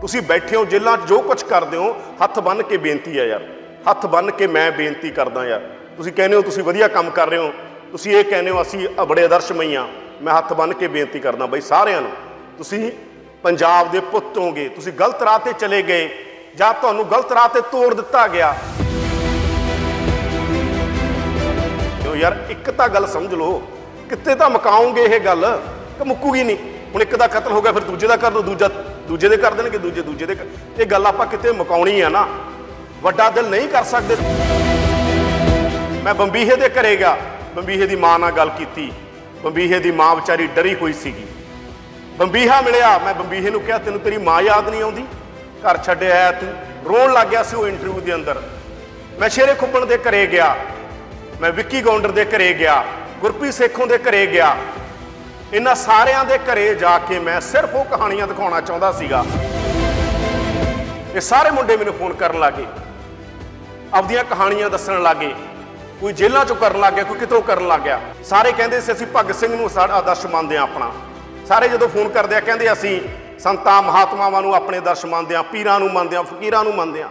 ਤੁਸੀਂ ਬੈਠੇ ਹੋ ਜੇਲ੍ਹਾਂ 'ਚ ਜੋ ਕੁਝ ਕਰਦੇ ਹੋ ਹੱਥ ਬੰਨ ਕੇ ਬੇਨਤੀ ਆ ਯਾਰ ਹੱਥ ਬੰਨ ਕੇ ਮੈਂ ਬੇਨਤੀ ਕਰਦਾ ਯਾਰ ਤੁਸੀਂ ਕਹਿੰਦੇ ਹੋ ਤੁਸੀਂ ਵਧੀਆ ਕੰਮ ਕਰ ਰਹੇ ਹੋ ਤੁਸੀਂ ਇਹ ਕਹਿੰਦੇ ਹੋ ਅਸੀਂ ਬੜੇ ਆਦਰਸ਼ਮਈ ਆ ਮੈਂ ਹੱਥ ਬੰਨ ਕੇ ਬੇਨਤੀ ਕਰਦਾ ਬਈ ਸਾਰਿਆਂ ਨੂੰ ਤੁਸੀਂ ਪੰਜਾਬ ਦੇ ਪੁੱਤ ਹੋਗੇ ਤੁਸੀਂ ਗਲਤ ਰਾਹ ਤੇ ਚਲੇ ਗਏ ਜਾਂ ਤੁਹਾਨੂੰ ਗਲਤ ਰਾਹ ਤੇ ਤੋੜ ਦਿੱਤਾ ਗਿਆ ਯਾਰ ਇੱਕ ਤਾਂ ਗੱਲ ਸਮਝ ਲਓ ਕਿਤੇ ਤਾਂ ਮਕਾਉਂਗੇ ਇਹ ਗੱਲ ਕਿ ਮੁੱਕੂਗੀ ਨਹੀਂ ਹੁਣ ਇੱਕ ਦਾ ਕਤਲ ਹੋ ਗਿਆ ਫਿਰ ਦੂਜੇ ਦਾ ਕਰ ਦੋ ਦੂਜਾ ਦੂਜੇ ਦੇ ਕਰ ਦੇਣਗੇ ਦੂਜੇ ਦੂਜੇ ਦੇ ਇਹ ਗੱਲ ਆਪਾਂ ਕਿਤੇ ਮਕਾਉਣੀ ਆ ਨਾ ਵੱਡਾ ਦਿਲ ਨਹੀਂ ਕਰ ਸਕਦੇ ਮੈਂ ਬੰਬੀਹੇ ਦੇ ਘਰੇ ਗਿਆ ਬੰਬੀਹੇ ਦੀ ਮਾਂ ਨਾਲ ਗੱਲ ਕੀਤੀ ਬੰਬੀਹੇ ਦੀ ਮਾਂ ਵਿਚਾਰੀ ਡਰੀ ਹੋਈ ਸੀਗੀ ਬੰਬੀਹਾ ਮਿਲਿਆ ਮੈਂ ਬੰਬੀਹੇ ਨੂੰ ਕਿਹਾ ਤੈਨੂੰ ਤੇਰੀ ਮਾਂ ਯਾਦ ਨਹੀਂ ਆਉਂਦੀ ਘਰ ਛੱਡਿਆ ਆਇਆ ਤੂੰ ਰੋਣ ਲੱਗ ਗਿਆ ਸੀ ਉਹ ਇੰਟਰਵਿਊ ਦੇ ਅੰਦਰ ਮੈਂ ਸ਼ੇਰੇ ਖੁੱਬਣ ਦੇ ਘਰੇ ਗਿਆ ਮੈਂ ਵਿੱਕੀ ਗੌਂਡਰ ਦੇ ਘਰੇ ਗਿਆ ਗੁਰਪ੍ਰੀਤ ਸੇਖੋਂ ਦੇ ਘਰੇ ਗਿਆ ਇਹਨਾਂ ਸਾਰਿਆਂ ਦੇ ਘਰੇ ਜਾ ਕੇ ਮੈਂ ਸਿਰਫ ਉਹ ਕਹਾਣੀਆਂ ਦਿਖਾਉਣਾ ਚਾਹੁੰਦਾ ਸੀਗਾ ਇਹ ਸਾਰੇ ਮੁੰਡੇ ਮੈਨੂੰ ਫੋਨ ਕਰਨ ਲੱਗੇ ਆਪਦੀਆਂ ਕਹਾਣੀਆਂ ਦੱਸਣ ਲੱਗੇ ਕੋਈ ਜੇਲ੍ਹਾਂ ਚੋਂ ਕਰਨ ਲੱਗ ਗਿਆ ਕੋਈ ਕਿਤੋਂ ਕਰਨ ਲੱਗ ਗਿਆ ਸਾਰੇ ਕਹਿੰਦੇ ਸੀ ਅਸੀਂ ਭਗਤ ਸਿੰਘ ਨੂੰ ਸਾਡਾ ਆਦਰਸ਼ ਮੰਨਦੇ ਆ ਆਪਣਾ ਸਾਰੇ ਜਦੋਂ ਫੋਨ ਕਰਦੇ ਆ ਕਹਿੰਦੇ ਅਸੀਂ ਸੰਤਾਂ ਮਹਾਤਮਾਵਾਂ ਨੂੰ ਆਪਣੇ ਦਰਸ਼ ਮੰਨਦੇ ਆ ਪੀਰਾਂ ਨੂੰ ਮੰਨਦੇ ਆ ਫਕੀਰਾਂ ਨੂੰ ਮੰਨਦੇ ਆ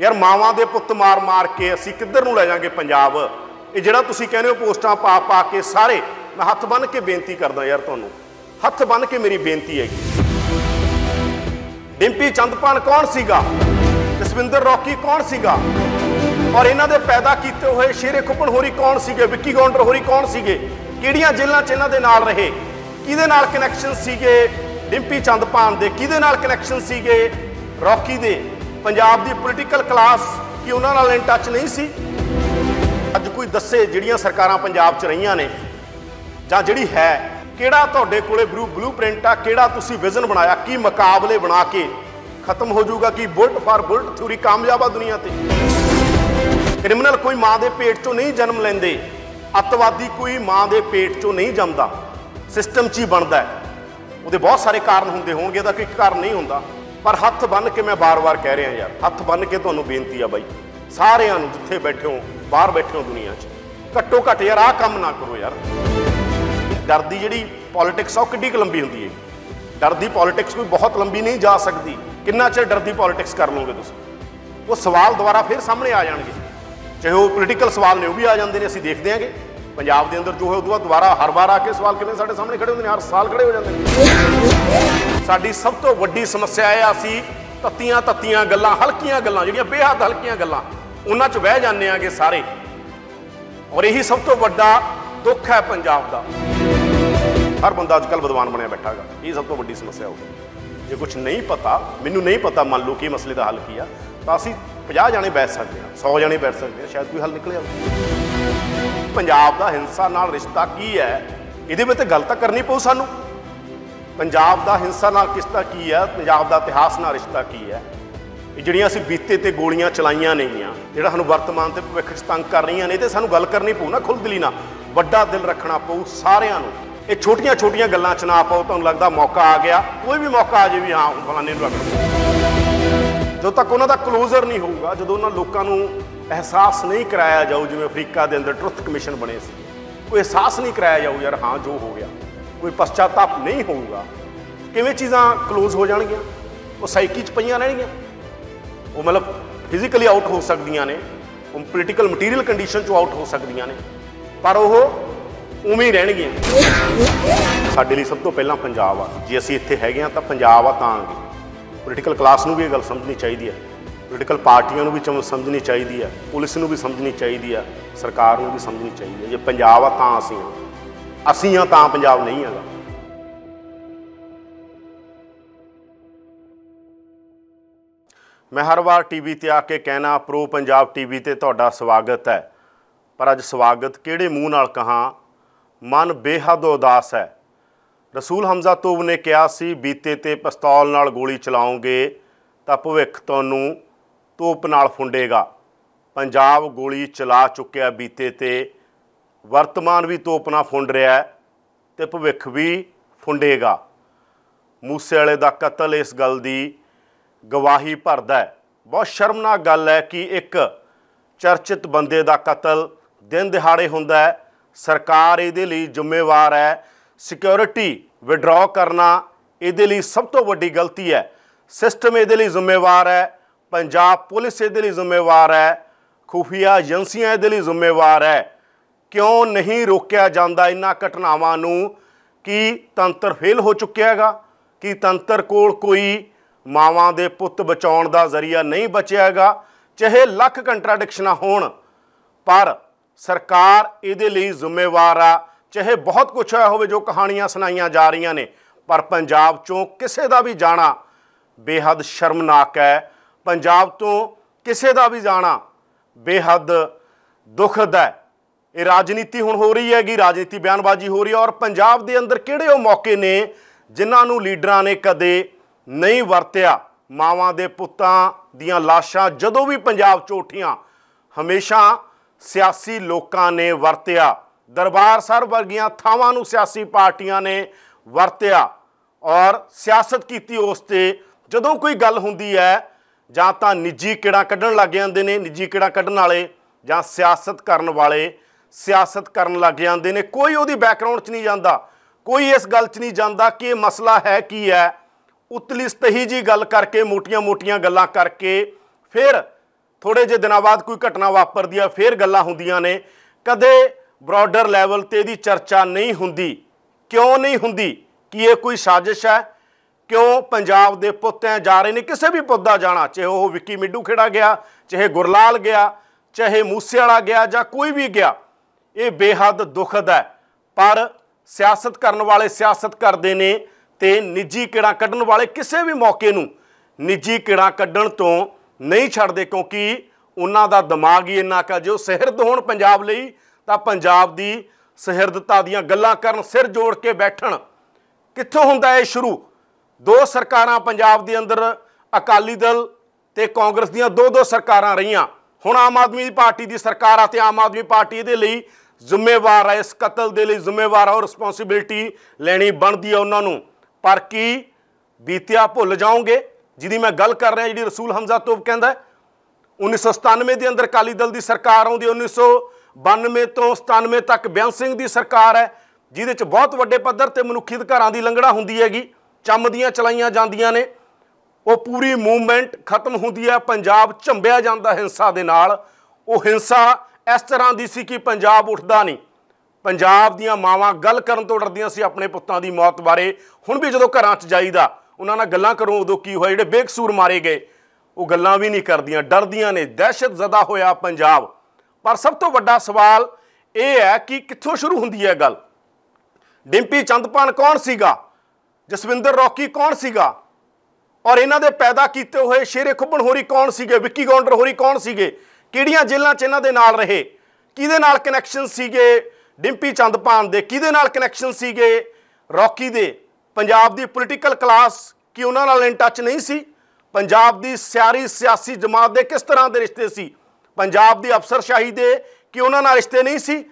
ਯਾਰ ਮਾਵਾਂ ਦੇ ਪੁੱਤ ਮਾਰ ਮਾਰ ਕੇ ਅਸੀਂ ਕਿੱਧਰ ਨੂੰ ਲੈ ਜਾਾਂਗੇ ਪੰਜਾਬ ਇਹ ਜਿਹੜਾ ਤੁਸੀਂ ਕਹਿੰਦੇ ਹੋ ਪੋਸਟਾਂ ਪਾ ਪਾ ਕੇ ਸਾਰੇ ਮੈਂ ਹੱਥ ਬੰਨ ਕੇ ਬੇਨਤੀ ਕਰਦਾ ਯਾਰ ਤੁਹਾਨੂੰ ਹੱਥ ਬੰਨ ਕੇ ਮੇਰੀ ਬੇਨਤੀ ਹੈਗੀ ਡਿੰਪੀ ਚੰਦਪਾਨ ਕੌਣ ਸੀਗਾ ਜਸਵਿੰਦਰ ਰੌਕੀ ਕੌਣ ਸੀਗਾ ਔਰ ਇਹਨਾਂ ਦੇ ਪੈਦਾ ਕੀਤੇ ਹੋਏ ਸ਼ੇਰੇ ਖੁੱਪਣ ਹੋਰੀ ਕੌਣ ਸੀਗੇ ਵਿੱਕੀ ਗੌਂਡਰ ਹੋਰੀ ਕੌਣ ਸੀਗੇ ਕਿਹੜੀਆਂ ਜੇਲ੍ਹਾਂ 'ਚ ਇਹਨਾਂ ਦੇ ਨਾਲ ਰਹੇ ਕਿਹਦੇ ਨਾਲ ਕਨੈਕਸ਼ਨ ਸੀਗੇ ਡਿੰਪੀ ਚੰਦਪਾਨ ਦੇ ਕਿਹਦੇ ਨਾਲ ਕਨੈਕਸ਼ਨ ਸੀਗੇ ਰੌਕੀ ਦੇ ਪੰਜਾਬ ਦੀ ਪੋਲੀਟੀਕਲ ਕਲਾਸ ਕਿ ਉਹਨਾਂ ਨਾਲ ਇਨ ਟੱਚ ਨਹੀਂ ਸੀ ਅੱਜ ਕੋਈ ਦੱਸੇ ਜਿਹੜੀਆਂ ਸਰਕਾਰਾਂ ਪੰਜਾਬ 'ਚ ਰਹੀਆਂ ਨੇ ਜਾਂ ਜਿਹੜੀ ਹੈ ਕਿਹੜਾ ਤੁਹਾਡੇ ਕੋਲੇ ਬਲੂ ਬਲੂਪ੍ਰਿੰਟ ਆ ਕਿਹੜਾ ਤੁਸੀਂ ਵਿਜ਼ਨ ਬਣਾਇਆ ਕੀ ਮੁਕਾਬਲੇ ਬਣਾ ਕੇ ਖਤਮ ਹੋ ਜਾਊਗਾ ਕਿ ਬੁਲਟ ਫਾਰ ਬੁਲਟ ਥਿਊਰੀ ਕਾਮਯਾਬ ਆ ਦੁਨੀਆ ਤੇ ਕ੍ਰਿਮੀਨਲ ਕੋਈ ਮਾਂ ਦੇ ਪੇਟ ਚੋਂ ਨਹੀਂ ਜਨਮ ਲੈਂਦੇ ਅਤਵਾਦੀ ਕੋਈ ਮਾਂ ਦੇ ਪੇਟ ਚੋਂ ਨਹੀਂ ਜੰਮਦਾ ਸਿਸਟਮ 'ਚ ਹੀ ਬਣਦਾ ਹੈ ਉਹਦੇ ਬਹੁਤ ਸਾਰੇ ਕਾਰਨ ਹੁੰਦੇ ਹੋਣਗੇ ਤਾਂ ਕੋਈ ਕਾਰਨ ਨਹੀਂ ਹੁੰਦਾ ਪਰ ਹੱਥ ਬੰਨ ਕੇ ਮੈਂ ਬਾਰ-ਬਾਰ ਕਹਿ ਰਿਹਾ ਯਾਰ ਹੱਥ ਬੰਨ ਕੇ ਤੁਹਾਨੂੰ ਬੇਨਤੀ ਆ ਬਾਈ ਸਾਰਿਆਂ ਨੂੰ ਜਿੱਥੇ ਬੈਠੇ ਹੋ ਬਾਹਰ ਬੈਠੇ ਹੋ ਦੁਨੀਆ 'ਚ ਘੱਟੋ ਘੱਟ ਯਾਰ ਆਹ ਕੰਮ ਨਾ ਕਰੋ ਯਾਰ ਡਰ ਦੀ ਜਿਹੜੀ ਪੋਲਿਟਿਕਸ ਆ ਉਹ ਕਿੱਡੀ ਲੰਬੀ ਹੁੰਦੀ ਹੈ ਡਰ ਦੀ ਪੋਲਿਟਿਕਸ ਕੋਈ ਬਹੁਤ ਲੰਬੀ ਨਹੀਂ ਜਾ ਸਕਦੀ ਕਿੰਨਾ ਚਿਰ ਡਰ ਦੀ ਪੋਲਿਟਿਕਸ ਕਰ ਲਓਗੇ ਤੁਸੀਂ ਉਹ ਸਵਾਲ ਦੁਬਾਰਾ ਫਿਰ ਸਾਹਮਣੇ ਆ ਜਾਣਗੇ ਚਾਹੇ ਉਹ ਪੋਲਿਟਿਕਲ ਸਵਾਲ ਨੇ ਉਹ ਵੀ ਆ ਜਾਂਦੇ ਨੇ ਅਸੀਂ ਦੇਖਦੇ ਹਾਂਗੇ ਪੰਜਾਬ ਦੇ ਅੰਦਰ ਜੋ ਹੈ ਉਹ ਦੁਬਾਰਾ ਹਰ ਵਾਰ ਆ ਕੇ ਸਵਾਲ ਕਿਵੇਂ ਸਾਡੇ ਸਾਹਮਣੇ ਖੜੇ ਹੁੰਦੇ ਨੇ ਹਰ ਸਾਲ ਖੜੇ ਹੋ ਜਾਂਦੇ ਨੇ ਸਾਡੀ ਸਭ ਤੋਂ ਵੱਡੀ ਸਮੱਸਿਆ ਹੈ ਅਸੀਂ ਤੱਤੀਆਂ ਤੱਤੀਆਂ ਗੱਲਾਂ ਹਲਕੀਆਂ ਗੱਲਾਂ ਜਿਹੜੀਆਂ ਬੇਹੱਦ ਹਲਕੀਆਂ ਗੱਲਾਂ ਉਹਨਾਂ 'ਚ ਵਹਿ ਜਾਂਦੇ ਆਗੇ ਸਾਰੇ ਔਰ ਇਹੀ ਸਭ ਤੋਂ ਵੱਡਾ ਦੁੱਖ ਹੈ ਪੰਜਾਬ ਦਾ ਹਰ ਬੰਦਾ ਅੱਜ ਕੱਲ ਵਿਦਵਾਨ ਬਣਿਆ ਬੈਠਾ ਹੈਗਾ ਇਹ ਸਭ ਤੋਂ ਵੱਡੀ ਸਮੱਸਿਆ ਹੋ ਗਈ ਜੇ ਕੁਝ ਨਹੀਂ ਪਤਾ ਮੈਨੂੰ ਨਹੀਂ ਪਤਾ ਮੰਨ ਲਓ ਕਿ ਮਸਲੇ ਦਾ ਹੱਲ ਕੀ ਆ ਤਾਂ ਅਸੀਂ 50 ਜਾਣੇ ਬੈਠ ਸਕਦੇ ਹਾਂ 100 ਜਾਣੇ ਬੈਠ ਸਕਦੇ ਹਾਂ ਸ਼ਾਇਦ ਕੋਈ ਹੱਲ ਨਿਕਲੇ ਆਵੇ ਪੰਜਾਬ ਦਾ ਹਿੰਸਾ ਨਾਲ ਰਿਸ਼ਤਾ ਕੀ ਹੈ ਇਹਦੇ ਵਿੱਚ ਗੱਲ ਤਾਂ ਕਰਨੀ ਪਊ ਸਾਨੂੰ ਪੰਜਾਬ ਦਾ ਹਿੰਸਾ ਨਾਲ ਕਿਸਤਾ ਕੀ ਹੈ ਪੰਜਾਬ ਦਾ ਇਤਿਹਾਸ ਨਾਲ ਰਿਸ਼ਤਾ ਕੀ ਹੈ ਇਹ ਜਿਹੜੀਆਂ ਅਸੀਂ ਬੀਤੇ ਤੇ ਗੋਲੀਆਂ ਚਲਾਈਆਂ ਨਹੀਂਆਂ ਜਿਹੜਾ ਸਾਨੂੰ ਵਰਤਮਾਨ ਤੇ ਭਵਿੱਖ 'ਚ ਤੰਗ ਕਰ ਰਹੀਆਂ ਨੇ ਤੇ ਸਾਨੂੰ ਗੱਲ ਕਰਨੀ ਪਊ ਨਾ ਖੁੱਲ੍ਹ ਦਿਲੀ ਨਾਲ ਵੱਡਾ ਦਿਲ ਰੱਖਣਾ ਪਊ ਸਾਰਿਆਂ ਨੂੰ ਇਹ ਛੋਟੀਆਂ ਛੋਟੀਆਂ ਗੱਲਾਂ 'ਚ ਨਾ ਪਾਓ ਤੁਹਾਨੂੰ ਲੱਗਦਾ ਮੌਕਾ ਆ ਗਿਆ ਕੋਈ ਵੀ ਮੌਕਾ ਆ ਜੇ ਵੀ ਹਾਂ ਫਲਾਣੇ ਨੂੰ ਲੱਗਦਾ ਜਦੋਂ ਤੱਕ ਉਹਨਾਂ ਦਾ ਕਲੋਜ਼ਰ ਨਹੀਂ ਹੋਊਗਾ ਜਦੋਂ ਉਹਨਾਂ ਲੋਕਾਂ ਨੂੰ ਅਹਿਸਾਸ ਨਹੀਂ ਕਰਾਇਆ ਜਾਊ ਜਿਵੇਂ ਅਫਰੀਕਾ ਦੇ ਅੰਦਰ ਟਰੁੱਥ ਕਮਿਸ਼ਨ ਬਣੇ ਸੀ ਕੋਈ ਅਹਿਸਾਸ ਨਹੀਂ ਕਰਾਇਆ ਜਾਊ ਯਾਰ ਹਾਂ ਜੋ ਹੋ ਗਿਆ ਕੋਈ ਪਛਤਾਤਾਪ ਨਹੀਂ ਹੋਊਗਾ ਕਿਵੇਂ ਚੀਜ਼ਾਂ ਕਲੋਜ਼ ਹੋ ਜਾਣਗੀਆਂ ਉਹ ਸਾਈਕੀ 'ਚ ਪਈਆਂ ਰਹਿਣਗੀਆਂ ਉਹ ਮਤਲਬ ਫਿਜ਼ੀਕਲੀ ਆਊਟ ਹੋ ਸਕਦੀਆਂ ਨੇ ਉਹ ਪੋਲੀਟੀਕਲ ਮਟੀਰੀਅਲ ਕੰਡੀਸ਼ਨ ਚ ਆਊਟ ਹੋ ਸਕਦੀਆਂ ਨੇ ਪਰ ਉਹ ਉਵੇਂ ਹੀ ਰਹਿਣਗੀਆਂ ਸਾਡੇ ਲਈ ਸਭ ਤੋਂ ਪਹਿਲਾਂ ਪੰਜਾਬ ਆ ਜੇ ਅਸੀਂ ਇੱਥੇ ਹੈਗੇ ਆ ਤਾਂ ਪੰਜਾਬ ਆ ਤਾਂ ਪੋਲੀਟੀਕਲ ਕਲਾਸ ਨੂੰ ਵੀ ਇਹ ਗੱਲ ਸਮਝਣੀ ਚਾਹੀਦੀ ਹੈ ਪੋਲੀਟੀਕਲ ਪਾਰਟੀਆਂ ਨੂੰ ਵੀ ਸਮਝਣੀ ਚਾਹੀਦੀ ਹੈ ਪੁਲਿਸ ਨੂੰ ਵੀ ਸਮਝਣੀ ਚਾਹੀਦੀ ਹੈ ਸਰਕਾਰ ਨੂੰ ਵੀ ਸਮਝਣੀ ਚਾਹੀਦੀ ਹੈ ਜੇ ਪੰਜਾਬ ਆ ਤਾਂ ਅਸੀਂ ਆ ਅਸੀਂ ਆ ਤਾਂ ਪੰਜਾਬ ਨਹੀਂ ਹੈਗਾ ਮੈਂ ਹਰ ਵਾਰ ਟੀਵੀ ਤੇ ਆ ਕੇ ਕਹਿਣਾ ਪ੍ਰੋ ਪੰਜਾਬ ਟੀਵੀ ਤੇ ਤੁਹਾਡਾ ਸਵਾਗਤ ਹੈ ਪਰ ਅੱਜ ਸਵਾਗਤ ਕਿਹੜੇ ਮੂੰਹ ਨਾਲ ਕਹਾ ਮਨ ਬੇਹੱਦ ਉਦਾਸ ਹੈ ਰਸੂਲ ਹਮਜ਼ਾ ਤੂਬ ਨੇ ਕਿਹਾ ਸੀ ਬੀਤੇ ਤੇ ਪਿਸਤੌਲ ਨਾਲ ਗੋਲੀ ਚਲਾਉਂਗੇ ਤਾਂ ਭਵਿੱਖ ਤੁਹਾਨੂੰ ਤੋਪ ਨਾਲ ਫੁੰਡੇਗਾ ਪੰਜਾਬ ਗੋਲੀ ਚਲਾ ਚੁੱਕਿਆ ਬੀਤੇ ਤੇ ਵਰਤਮਾਨ ਵੀ ਤੋਪ ਨਾਲ ਫੁੰਡ ਰਿਹਾ ਤੇ ਭਵਿੱਖ ਵੀ ਫੁੰਡੇਗਾ ਮੂਸੇ ਵਾਲੇ ਦਾ ਕਤਲ ਇਸ ਗੱਲ ਦੀ ਗਵਾਹੀ ਭਰਦਾ ਹੈ ਬਹੁਤ ਸ਼ਰਮਨਾਕ ਗੱਲ ਹੈ ਕਿ ਇੱਕ ਚਰਚਿਤ ਬੰਦੇ ਦਾ ਕਤਲ ਦਿਨ ਦਿਹਾੜੇ ਹੁੰਦਾ ਹੈ ਸਰਕਾਰ ਇਹਦੇ ਲਈ ਜ਼ਿੰਮੇਵਾਰ ਹੈ ਸਿਕਿਉਰਿਟੀ ਵਿਡਰਾਅ ਕਰਨਾ ਇਹਦੇ ਲਈ ਸਭ ਤੋਂ ਵੱਡੀ ਗਲਤੀ ਹੈ ਸਿਸਟਮ ਇਹਦੇ ਲਈ ਜ਼ਿੰਮੇਵਾਰ ਹੈ ਪੰਜਾਬ ਪੁਲਿਸ ਇਹਦੇ ਲਈ ਜ਼ਿੰਮੇਵਾਰ ਹੈ ਖੁਫੀਆ ਏਜੰਸੀਆਂ ਇਹਦੇ ਲਈ ਜ਼ਿੰਮੇਵਾਰ ਹੈ ਕਿਉਂ ਨਹੀਂ ਰੋਕਿਆ ਜਾਂਦਾ ਇਨ੍ਹਾਂ ਘਟਨਾਵਾਂ ਨੂੰ ਕਿ ਤੰਤਰ ਫੇਲ ਹੋ ਚੁੱਕਿਆ ਹੈਗਾ ਕਿ ਤੰਤਰ ਕੋਲ ਕੋਈ ਮਾਵਾਂ ਦੇ ਪੁੱਤ ਬਚਾਉਣ ਦਾ ਜ਼ਰੀਆ ਨਹੀਂ ਬਚਿਆ ਹੈਗਾ ਚਾਹੇ ਲੱਖ ਕੰਟਰਡਿਕਸ਼ਨਾਂ ਹੋਣ ਪਰ ਸਰਕਾਰ ਇਹਦੇ ਲਈ ਜ਼ਿੰਮੇਵਾਰ ਆ ਚਾਹੇ ਬਹੁਤ ਕੁਝ ਹੋਇਆ ਹੋਵੇ ਜੋ ਕਹਾਣੀਆਂ ਸੁਣਾਈਆਂ ਜਾ ਰਹੀਆਂ ਨੇ ਪਰ ਪੰਜਾਬ ਚੋਂ ਕਿਸੇ ਦਾ ਵੀ ਜਾਣਾ ਬੇਹੱਦ ਸ਼ਰਮਨਾਕ ਹੈ ਪੰਜਾਬ ਤੋਂ ਕਿਸੇ ਦਾ ਵੀ ਜਾਣਾ ਬੇਹੱਦ ਦੁਖਦ ਹੈ ਇਹ ਰਾਜਨੀਤੀ ਹੁਣ ਹੋ ਰਹੀ ਹੈਗੀ ਰਾਜਨੀਤੀ ਬਿਆਨਬਾਜ਼ੀ ਹੋ ਰਹੀ ਹੈ ਔਰ ਪੰਜਾਬ ਦੇ ਅੰਦਰ ਕਿਹੜੇ ਉਹ ਮੌਕੇ ਨੇ ਜਿਨ੍ਹਾਂ ਨੂੰ ਲੀਡਰਾਂ ਨੇ ਕਦੇ ਨਹੀਂ ਵਰਤਿਆ ਮਾਵਾਂ ਦੇ ਪੁੱਤਾਂ ਦੀਆਂ ਲਾਸ਼ਾਂ ਜਦੋਂ ਵੀ ਪੰਜਾਬ ਚੋਂ ਉੱਠੀਆਂ ਹਮੇਸ਼ਾ ਸਿਆਸੀ ਲੋਕਾਂ ਨੇ ਵਰਤਿਆ ਦਰਬਾਰ ਸਾਹਿਬ ਵਰਗੀਆਂ ਥਾਵਾਂ ਨੂੰ ਸਿਆਸੀ ਪਾਰਟੀਆਂ ਨੇ ਵਰਤਿਆ ਔਰ ਸਿਆਸਤ ਕੀਤੀ ਉਸ ਤੇ ਜਦੋਂ ਕੋਈ ਗੱਲ ਹੁੰਦੀ ਹੈ ਜਾਂ ਤਾਂ ਨਿੱਜੀ ਕਿੜਾ ਕੱਢਣ ਲੱਗ ਜਾਂਦੇ ਨੇ ਨਿੱਜੀ ਕਿੜਾ ਕੱਢਣ ਵਾਲੇ ਜਾਂ ਸਿਆਸਤ ਕਰਨ ਵਾਲੇ ਸਿਆਸਤ ਕਰਨ ਲੱਗ ਜਾਂਦੇ ਨੇ ਕੋਈ ਉਹਦੀ ਬੈਕਗ੍ਰਾਉਂਡ 'ਚ ਨਹੀਂ ਜਾਂਦਾ ਕੋਈ ਇਸ ਗੱਲ 'ਚ ਨਹੀਂ ਜਾਂਦਾ ਕਿ ਇਹ ਮਸਲਾ ਹੈ ਕੀ ਹੈ ਉਤਲੀ ਸਤਹੀ ਜੀ ਗੱਲ ਕਰਕੇ ਮੋਟੀਆਂ-ਮੋਟੀਆਂ ਗੱਲਾਂ ਕਰਕੇ ਫਿਰ ਥੋੜੇ ਜਿਹੇ ਦਿਨਾਂ ਬਾਅਦ ਕੋਈ ਘਟਨਾ ਵਾਪਰਦੀ ਆ ਫੇਰ ਗੱਲਾਂ ਹੁੰਦੀਆਂ ਨੇ ਕਦੇ ਬ੍ਰੌਡਰ ਲੈਵਲ ਤੇ ਇਹਦੀ ਚਰਚਾ ਨਹੀਂ ਹੁੰਦੀ ਕਿਉਂ ਨਹੀਂ ਹੁੰਦੀ ਕਿ ਇਹ ਕੋਈ ਸਾਜ਼ਿਸ਼ ਹੈ ਕਿਉਂ ਪੰਜਾਬ ਦੇ ਪੁੱਤਾਂ ਜਾ ਰਹੇ ਨੇ ਕਿਸੇ ਵੀ ਪੁੱਤ ਦਾ ਜਾਣਾ ਚਾਹੇ ਉਹ ਵਿੱਕੀ ਮਿੱਡੂ ਖੇੜਾ ਗਿਆ ਚਾਹੇ ਗੁਰਲਾਲ ਗਿਆ ਚਾਹੇ ਮੂਸੇ ਵਾਲਾ ਗਿਆ ਜਾਂ ਕੋਈ ਵੀ ਗਿਆ ਇਹ ਬੇਹੱਦ ਦੁਖਦ ਹੈ ਪਰ ਸਿਆਸਤ ਕਰਨ ਵਾਲੇ ਸਿਆਸਤ ਕਰਦੇ ਨੇ ਤੇ ਨਿੱਜੀ ਕਿੜਾ ਕੱਢਣ ਵਾਲੇ ਕਿਸੇ ਵੀ ਮੌਕੇ ਨੂੰ ਨਿੱਜੀ ਕਿੜਾ ਕੱਢਣ ਤੋਂ ਨਹੀਂ ਛੱਡਦੇ ਕਿਉਂਕਿ ਉਹਨਾਂ ਦਾ ਦਿਮਾਗ ਹੀ ਇੰਨਾ ਕਾ ਜੋ ਸਿਹਰਦ ਹੋਣ ਪੰਜਾਬ ਲਈ ਤਾਂ ਪੰਜਾਬ ਦੀ ਸਿਹਰਦਤਾ ਦੀਆਂ ਗੱਲਾਂ ਕਰਨ ਸਿਰ ਜੋੜ ਕੇ ਬੈਠਣ ਕਿੱਥੋਂ ਹੁੰਦਾ ਇਹ ਸ਼ੁਰੂ ਦੋ ਸਰਕਾਰਾਂ ਪੰਜਾਬ ਦੇ ਅੰਦਰ ਅਕਾਲੀ ਦਲ ਤੇ ਕਾਂਗਰਸ ਦੀਆਂ ਦੋ ਦੋ ਸਰਕਾਰਾਂ ਰਹੀਆਂ ਹੁਣ ਆਮ ਆਦਮੀ ਪਾਰਟੀ ਦੀ ਸਰਕਾਰ ਆ ਤੇ ਆਮ ਆਦਮੀ ਪਾਰਟੀ ਇਹਦੇ ਲਈ ਜ਼ਿੰਮੇਵਾਰ ਹੈ ਇਸ ਕਤਲ ਦੇ ਲਈ ਜ਼ਿੰਮੇਵਾਰ ਹੈ ਰਿਸਪੌਂਸਿਬਿਲਟੀ ਲੈਣੀ ਬਣਦੀ ਹੈ ਉਹਨਾਂ ਨੂੰ ਪਰ ਕੀ ਬੀਤਿਆ ਭੁੱਲ ਜਾਓਗੇ ਜਿਹਦੀ ਮੈਂ ਗੱਲ ਕਰ ਰਿਹਾ ਜਿਹੜੀ ਰਸੂਲ ਹਮਜ਼ਾ ਤੋਬ ਕਹਿੰਦਾ 1997 ਦੇ ਅੰਦਰ ਕਾਲੀ ਦਲ ਦੀ ਸਰਕਾਰ ਆਉਂਦੀ 1992 ਤੋਂ 97 ਤੱਕ ਬਿਆਨ ਸਿੰਘ ਦੀ ਸਰਕਾਰ ਹੈ ਜਿਹਦੇ 'ਚ ਬਹੁਤ ਵੱਡੇ ਪੱਧਰ ਤੇ ਮਨੁੱਖੀ ਅਧਿਕਾਰਾਂ ਦੀ ਲੰਘਣਾ ਹੁੰਦੀ ਹੈਗੀ ਚੰਮ ਦੀਆਂ ਚਲਾਈਆਂ ਜਾਂਦੀਆਂ ਨੇ ਉਹ ਪੂਰੀ ਮੂਵਮੈਂਟ ਖਤਮ ਹੁੰਦੀ ਹੈ ਪੰਜਾਬ ਝੰਬਿਆ ਜਾਂਦਾ ਹਿੰਸਾ ਦੇ ਨਾਲ ਉਹ ਹਿੰਸਾ ਇਸ ਤਰ੍ਹਾਂ ਦੀ ਸੀ ਕਿ ਪੰਜਾਬ ਉੱਠਦਾ ਨਹੀਂ ਪੰਜਾਬ ਦੀਆਂ ਮਾਵਾਂ ਗੱਲ ਕਰਨ ਤੋਂ ਡਰਦੀਆਂ ਸੀ ਆਪਣੇ ਪੁੱਤਾਂ ਦੀ ਮੌਤ ਬਾਰੇ ਹੁਣ ਵੀ ਜਦੋਂ ਘਰਾਂ 'ਚ ਜਾਈਦਾ ਉਹਨਾਂ ਨਾਲ ਗੱਲਾਂ ਕਰੋ ਉਦੋਂ ਕੀ ਹੋਇਆ ਜਿਹੜੇ ਬੇਕਸੂਰ ਮਾਰੇ ਗਏ ਉਹ ਗੱਲਾਂ ਵੀ ਨਹੀਂ ਕਰਦੀਆਂ ਡਰਦੀਆਂ ਨੇ ਦਹਿਸ਼ਤ ਜ਼ਦਾ ਹੋਇਆ ਪੰਜਾਬ ਪਰ ਸਭ ਤੋਂ ਵੱਡਾ ਸਵਾਲ ਇਹ ਹੈ ਕਿ ਕਿੱਥੋਂ ਸ਼ੁਰੂ ਹੁੰਦੀ ਹੈ ਗੱਲ ਡਿੰਪੀ ਚੰਦਪਾਨ ਕੌਣ ਸੀਗਾ ਜਸਵਿੰਦਰ ਰੌਕੀ ਕੌਣ ਸੀਗਾ ਔਰ ਇਹਨਾਂ ਦੇ ਪੈਦਾ ਕੀਤੇ ਹੋਏ ਸ਼ੇਰੇ ਖੁੱਬਣ ਹੋਰੀ ਕੌਣ ਸੀਗੇ ਵਿੱਕੀ ਗੌਂਡਰ ਹੋਰੀ ਕੌਣ ਸੀਗੇ ਕਿਹੜੀਆਂ ਜੇਲ੍ਹਾਂ 'ਚ ਇਹਨਾਂ ਦੇ ਨਾਲ ਰਹੇ ਕਿਹਦੇ ਨਾਲ ਕਨੈਕਸ਼ਨ ਸੀਗੇ ਡਿੰਪੀ ਚੰਦਪਾਨ ਦੇ ਕਿਹਦੇ ਨਾਲ ਕਨੈਕਸ਼ਨ ਸੀਗੇ ਰੌਕੀ ਦੇ ਪੰਜਾਬ ਦੀ ਪੋਲੀਟੀਕਲ ਕਲਾਸ ਕਿ ਉਹਨਾਂ ਨਾਲ ਇਨ ਟੱਚ ਨਹੀਂ ਸੀ ਪੰਜਾਬ ਦੀ ਸਿਆਰੀ ਸਿਆਸੀ ਜਮਾਤ ਦੇ ਕਿਸ ਤਰ੍ਹਾਂ ਦੇ ਰਿਸ਼ਤੇ ਸੀ ਪੰਜਾਬ ਦੀ ਅਫਸਰਸ਼ਾਹੀ ਦੇ ਕਿ ਉਹਨਾਂ ਨਾਲ ਰਿਸ਼ਤੇ ਨਹੀਂ ਸੀ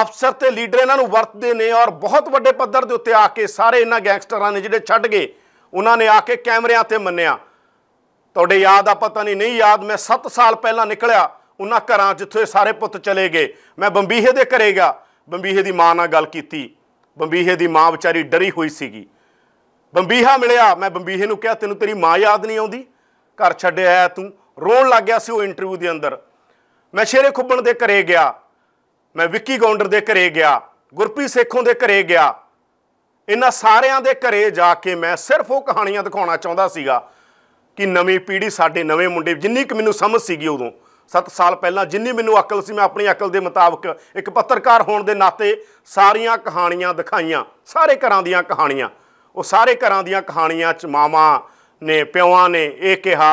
ਅਫਸਰ ਤੇ ਲੀਡਰ ਇਹਨਾਂ ਨੂੰ ਵਰਤਦੇ ਨੇ ਔਰ ਬਹੁਤ ਵੱਡੇ ਪੱਧਰ ਦੇ ਉੱਤੇ ਆ ਕੇ ਸਾਰੇ ਇਹਨਾਂ ਗੈਂਗਸਟਰਾਂ ਨੇ ਜਿਹੜੇ ਛੱਡ ਗਏ ਉਹਨਾਂ ਨੇ ਆ ਕੇ ਕੈਮਰਿਆਂ ਤੇ ਮੰਨਿਆ ਤੁਹਾਡੇ ਯਾਦ ਆ ਪਤਾ ਨਹੀਂ ਨਹੀਂ ਯਾਦ ਮੈਂ 7 ਸਾਲ ਪਹਿਲਾਂ ਨਿਕਲਿਆ ਉਹਨਾਂ ਘਰਾਂ ਜਿੱਥੇ ਸਾਰੇ ਪੁੱਤ ਚਲੇ ਗਏ ਮੈਂ ਬੰਬੀਹੇ ਦੇ ਘਰੇ ਗਿਆ ਬੰਬੀਹੇ ਦੀ ਮਾਂ ਨਾਲ ਗੱਲ ਕੀਤੀ ਬੰਬੀਹੇ ਦੀ ਮਾਂ ਵਿਚਾਰੀ ਡਰੀ ਹੋਈ ਸੀਗੀ ਬੰਬੀਹਾ ਮਿਲਿਆ ਮੈਂ ਬੰਬੀਹੇ ਨੂੰ ਕਿਹਾ ਤੈਨੂੰ ਤੇਰੀ ਮਾਂ ਯਾਦ ਨਹੀਂ ਆਉਂਦੀ ਘਰ ਛੱਡਿਆ ਆਇਆ ਤੂੰ ਰੋਣ ਲੱਗ ਗਿਆ ਸੀ ਉਹ ਇੰਟਰਵਿਊ ਦੇ ਅੰਦਰ ਮੈਂ ਸ਼ੇਰੇ ਖੁੱਬਣ ਦੇ ਘਰੇ ਗਿਆ ਮੈਂ ਵਿੱਕੀ ਗੌਂਡਰ ਦੇ ਘਰੇ ਗਿਆ ਗੁਰਪ੍ਰੀਤ ਸੇਖੋਂ ਦੇ ਘਰੇ ਗਿਆ ਇਹਨਾਂ ਸਾਰਿਆਂ ਦੇ ਘਰੇ ਜਾ ਕੇ ਮੈਂ ਸਿਰਫ ਉਹ ਕਹਾਣੀਆਂ ਦਿਖਾਉਣਾ ਚਾਹੁੰਦਾ ਸੀਗਾ ਕਿ ਨਵੀਂ ਪੀੜ੍ਹੀ ਸਾਡੇ ਨਵੇਂ ਮੁੰਡੇ ਜਿੰਨੀ ਕਿ ਮੈਨੂੰ ਸਮਝ ਸੀਗੀ ਉਦੋਂ 7 ਸਾਲ ਪਹਿਲਾਂ ਜਿੰਨੀ ਮੈਨੂੰ ਅਕਲ ਸੀ ਮੈਂ ਆਪਣੀ ਅਕਲ ਦੇ ਮੁਤਾਬਕ ਇੱਕ ਪੱਤਰਕਾਰ ਹੋਣ ਦੇ ਨਾਤੇ ਸਾਰੀਆਂ ਕਹਾਣੀਆਂ ਦਿਖਾਈਆਂ ਸਾਰੇ ਘਰਾਂ ਦੀਆਂ ਕਹਾਣੀਆਂ ਉਹ ਸਾਰੇ ਘਰਾਂ ਦੀਆਂ ਕਹਾਣੀਆਂ ਚ ਮਾਮਾ ਨੇ ਪਿਓਾਂ ਨੇ ਇਹ ਕਿਹਾ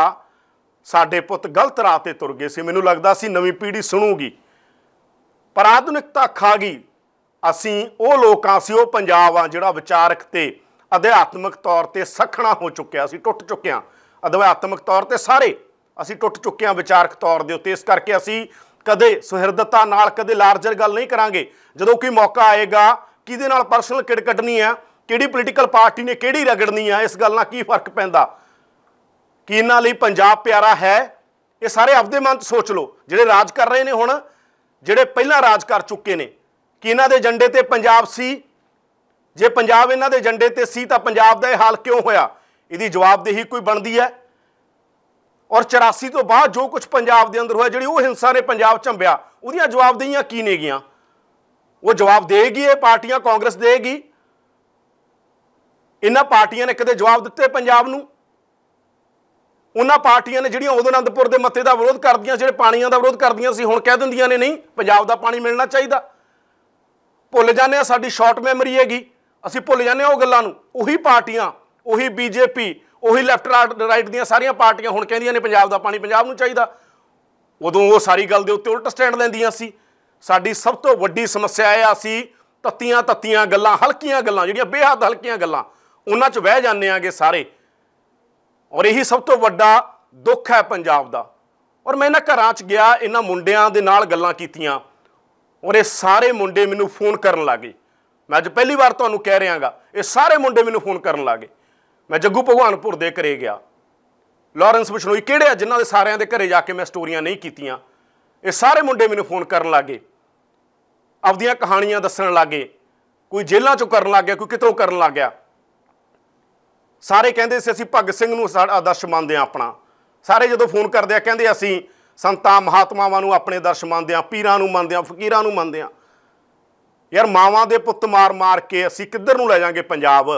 ਸਾਡੇ ਪੁੱਤ ਗਲਤ ਰਾਹ ਤੇ ਤੁਰ ਗਏ ਸੀ ਮੈਨੂੰ ਲੱਗਦਾ ਸੀ ਨਵੀਂ ਪੀੜ੍ਹੀ ਸੁਣੂਗੀ ਪਰ ਆਧੁਨਿਕਤਾ ਖਾ ਗਈ ਅਸੀਂ ਉਹ ਲੋਕਾਂ ਸੀ ਉਹ ਪੰਜਾਬ ਆ ਜਿਹੜਾ ਵਿਚਾਰਕ ਤੇ ਅਧਿਆਤਮਿਕ ਤੌਰ ਤੇ ਸਖਣਾ ਹੋ ਚੁੱਕਿਆ ਸੀ ਟੁੱਟ ਚੁੱਕਿਆ ਅਧਿਆਤਮਿਕ ਤੌਰ ਤੇ ਸਾਰੇ ਅਸੀਂ ਟੁੱਟ ਚੁੱਕੇ ਹਾਂ ਵਿਚਾਰਕ ਤੌਰ ਦੇ ਉੱਤੇ ਇਸ ਕਰਕੇ ਅਸੀਂ ਕਦੇ ਸੁਹਿਰਦਤਾ ਨਾਲ ਕਦੇ ਲਾਰਜਰ ਗੱਲ ਨਹੀਂ ਕਰਾਂਗੇ ਜਦੋਂ ਕੋਈ ਮੌਕਾ ਆਏਗਾ ਕਿਹਦੇ ਨਾਲ ਪਰਸਨਲ ਕਿੜ ਕੱਢਣੀ ਆ ਕਿਹੜੀ ਪੋਲੀਟੀਕਲ ਪਾਰਟੀ ਨੇ ਕਿਹੜੀ ਰਗੜਨੀ ਆ ਇਸ ਗੱਲ ਨਾਲ ਕੀ ਫਰਕ ਪੈਂਦਾ ਕਿ ਇਹਨਾਂ ਲਈ ਪੰਜਾਬ ਪਿਆਰਾ ਹੈ ਇਹ ਸਾਰੇ ਆਪਦੇ ਮਨ 'ਚ ਸੋਚ ਲਓ ਜਿਹੜੇ ਰਾਜ ਕਰ ਰਹੇ ਨੇ ਹੁਣ ਜਿਹੜੇ ਪਹਿਲਾਂ ਰਾਜ ਕਰ ਚੁੱਕੇ ਨੇ ਕਿ ਇਹਨਾਂ ਦੇ ਏਜੰਡੇ ਤੇ ਪੰਜਾਬ ਸੀ ਜੇ ਪੰਜਾਬ ਇਹਨਾਂ ਦੇ ਏਜੰਡੇ ਤੇ ਸੀ ਤਾਂ ਪੰਜਾਬ ਦਾ ਇਹ ਹਾਲ ਕਿਉਂ ਹੋਇਆ ਇਹਦੀ ਜਵਾਬਦੇਹੀ ਕੋਈ ਬਣਦੀ ਹੈ ਔਰ 84 ਤੋਂ ਬਾਅਦ ਜੋ ਕੁਝ ਪੰਜਾਬ ਦੇ ਅੰਦਰ ਹੋਇਆ ਜਿਹੜੀ ਉਹ ਹਿੰਸਾ ਨੇ ਪੰਜਾਬ ਝੰਬਿਆ ਉਹਦੀਆਂ ਜਵਾਬਦੇਹੀਆਂ ਕੀ ਨੇਗੀਆਂ ਉਹ ਜਵਾਬ ਦੇਗੀ ਇਹ ਪਾਰਟੀਆਂ ਕਾਂਗਰਸ ਦੇਗੀ ਇਹਨਾਂ ਪਾਰਟੀਆਂ ਨੇ ਕਦੇ ਜਵਾਬ ਦਿੱਤੇ ਪੰਜਾਬ ਨੂੰ ਉਹਨਾਂ ਪਾਰਟੀਆਂ ਨੇ ਜਿਹੜੀਆਂ ਉਦੋਂ ਅਨੰਦਪੁਰ ਦੇ ਮੱਤੇ ਦਾ ਵਿਰੋਧ ਕਰਦੀਆਂ ਜਿਹੜੇ ਪਾਣੀਆਂ ਦਾ ਵਿਰੋਧ ਕਰਦੀਆਂ ਸੀ ਹੁਣ ਕਹਿ ਦਿੰਦੀਆਂ ਨੇ ਨਹੀਂ ਪੰਜਾਬ ਦਾ ਪਾਣੀ ਮਿਲਣਾ ਚਾਹੀਦਾ ਭੁੱਲ ਜਾਂਦੇ ਆ ਸਾਡੀ ਸ਼ਾਰਟ ਮੈਮਰੀ ਹੈਗੀ ਅਸੀਂ ਭੁੱਲ ਜਾਂਦੇ ਆ ਉਹ ਗੱਲਾਂ ਨੂੰ ਉਹੀ ਪਾਰਟੀਆਂ ਉਹੀ ਬੀਜੇਪੀ ਉਹੀ ਲੈਫਟ ਰਾਈਟ ਦੀਆਂ ਸਾਰੀਆਂ ਪਾਰਟੀਆਂ ਹੁਣ ਕਹਿੰਦੀਆਂ ਨੇ ਪੰਜਾਬ ਦਾ ਪਾਣੀ ਪੰਜਾਬ ਨੂੰ ਚਾਹੀਦਾ ਉਦੋਂ ਉਹ ਸਾਰੀ ਗੱਲ ਦੇ ਉੱਤੇ ਉਲਟ ਸਟੈਂਡ ਲੈਂਦੀਆਂ ਸੀ ਸਾਡੀ ਸਭ ਤੋਂ ਵੱਡੀ ਸਮੱਸਿਆ ਇਹ ਆ ਸੀ ਤੱਤੀਆਂ ਤੱਤੀਆਂ ਗੱਲਾਂ ਹਲਕੀਆਂ ਗੱਲਾਂ ਜਿਹੜੀਆਂ ਬੇਹੱਦ ਹਲਕੀਆਂ ਗੱਲਾਂ ਉਹਨਾਂ 'ਚ ਵਹਿ ਜਾਂਦੇ ਆਗੇ ਸਾਰੇ ਔਰ ਇਹੀ ਸਭ ਤੋਂ ਵੱਡਾ ਦੁੱਖ ਹੈ ਪੰਜਾਬ ਦਾ ਔਰ ਮੈਂ ਇਹਨਾਂ ਘਰਾਂ 'ਚ ਗਿਆ ਇਹਨਾਂ ਮੁੰਡਿਆਂ ਦੇ ਨਾਲ ਗੱਲਾਂ ਕੀਤੀਆਂ ਔਰ ਇਹ ਸਾਰੇ ਮੁੰਡੇ ਮੈਨੂੰ ਫੋਨ ਕਰਨ ਲੱਗੇ ਮੈਂ ਅੱਜ ਪਹਿਲੀ ਵਾਰ ਤੁਹਾਨੂੰ ਕਹਿ ਰਿਹਾਗਾ ਇਹ ਸਾਰੇ ਮੁੰਡੇ ਮੈਨੂੰ ਫੋਨ ਕਰਨ ਲੱਗੇ ਮੈਂ ਜੱਗੂ ਭਗਵਾਨਪੁਰ ਦੇ ਘਰੇ ਗਿਆ ਲਾਰੈਂਸ ਬਿਸ਼ਨੋਈ ਕਿਹੜੇ ਆ ਜਿਨ੍ਹਾਂ ਦੇ ਸਾਰਿਆਂ ਦੇ ਘਰੇ ਜਾ ਕੇ ਮੈਂ ਸਟੋਰੀਆਂ ਨਹੀਂ ਕੀਤੀਆਂ ਇਹ ਸਾਰੇ ਮੁੰਡੇ ਮੈਨੂੰ ਫੋਨ ਕਰਨ ਲੱਗੇ ਆਪਦੀਆਂ ਕਹਾਣੀਆਂ ਦੱਸਣ ਲੱਗੇ ਕੋਈ ਜੇਲ੍ਹਾਂ ਚੋਂ ਕਰਨ ਲੱਗਿਆ ਕੋਈ ਕਿਤੋਂ ਕਰਨ ਲੱਗਿਆ ਸਾਰੇ ਕਹਿੰਦੇ ਸੀ ਅਸੀਂ ਭਗਤ ਸਿੰਘ ਨੂੰ ਸਾਡਾ ਆਦਰਸ਼ ਮੰਨਦੇ ਆ ਆਪਣਾ ਸਾਰੇ ਜਦੋਂ ਫੋਨ ਕਰਦੇ ਆ ਕਹਿੰਦੇ ਅਸੀਂ ਸੰਤਾਂ ਮਹਾਤਮਾਵਾਂ ਨੂੰ ਆਪਣੇ ਦਰਸ਼ ਮੰਨਦੇ ਆ ਪੀਰਾਂ ਨੂੰ ਮੰਨਦੇ ਆ ਫਕੀਰਾਂ ਨੂੰ ਮੰਨਦੇ ਆ ਯਾਰ ਮਾਵਾਂ ਦੇ ਪੁੱਤ ਮਾਰ ਮਾਰ ਕੇ ਅਸੀਂ ਕਿੱਧਰ ਨੂੰ ਲੈ ਜਾਾਂਗੇ ਪੰਜਾਬ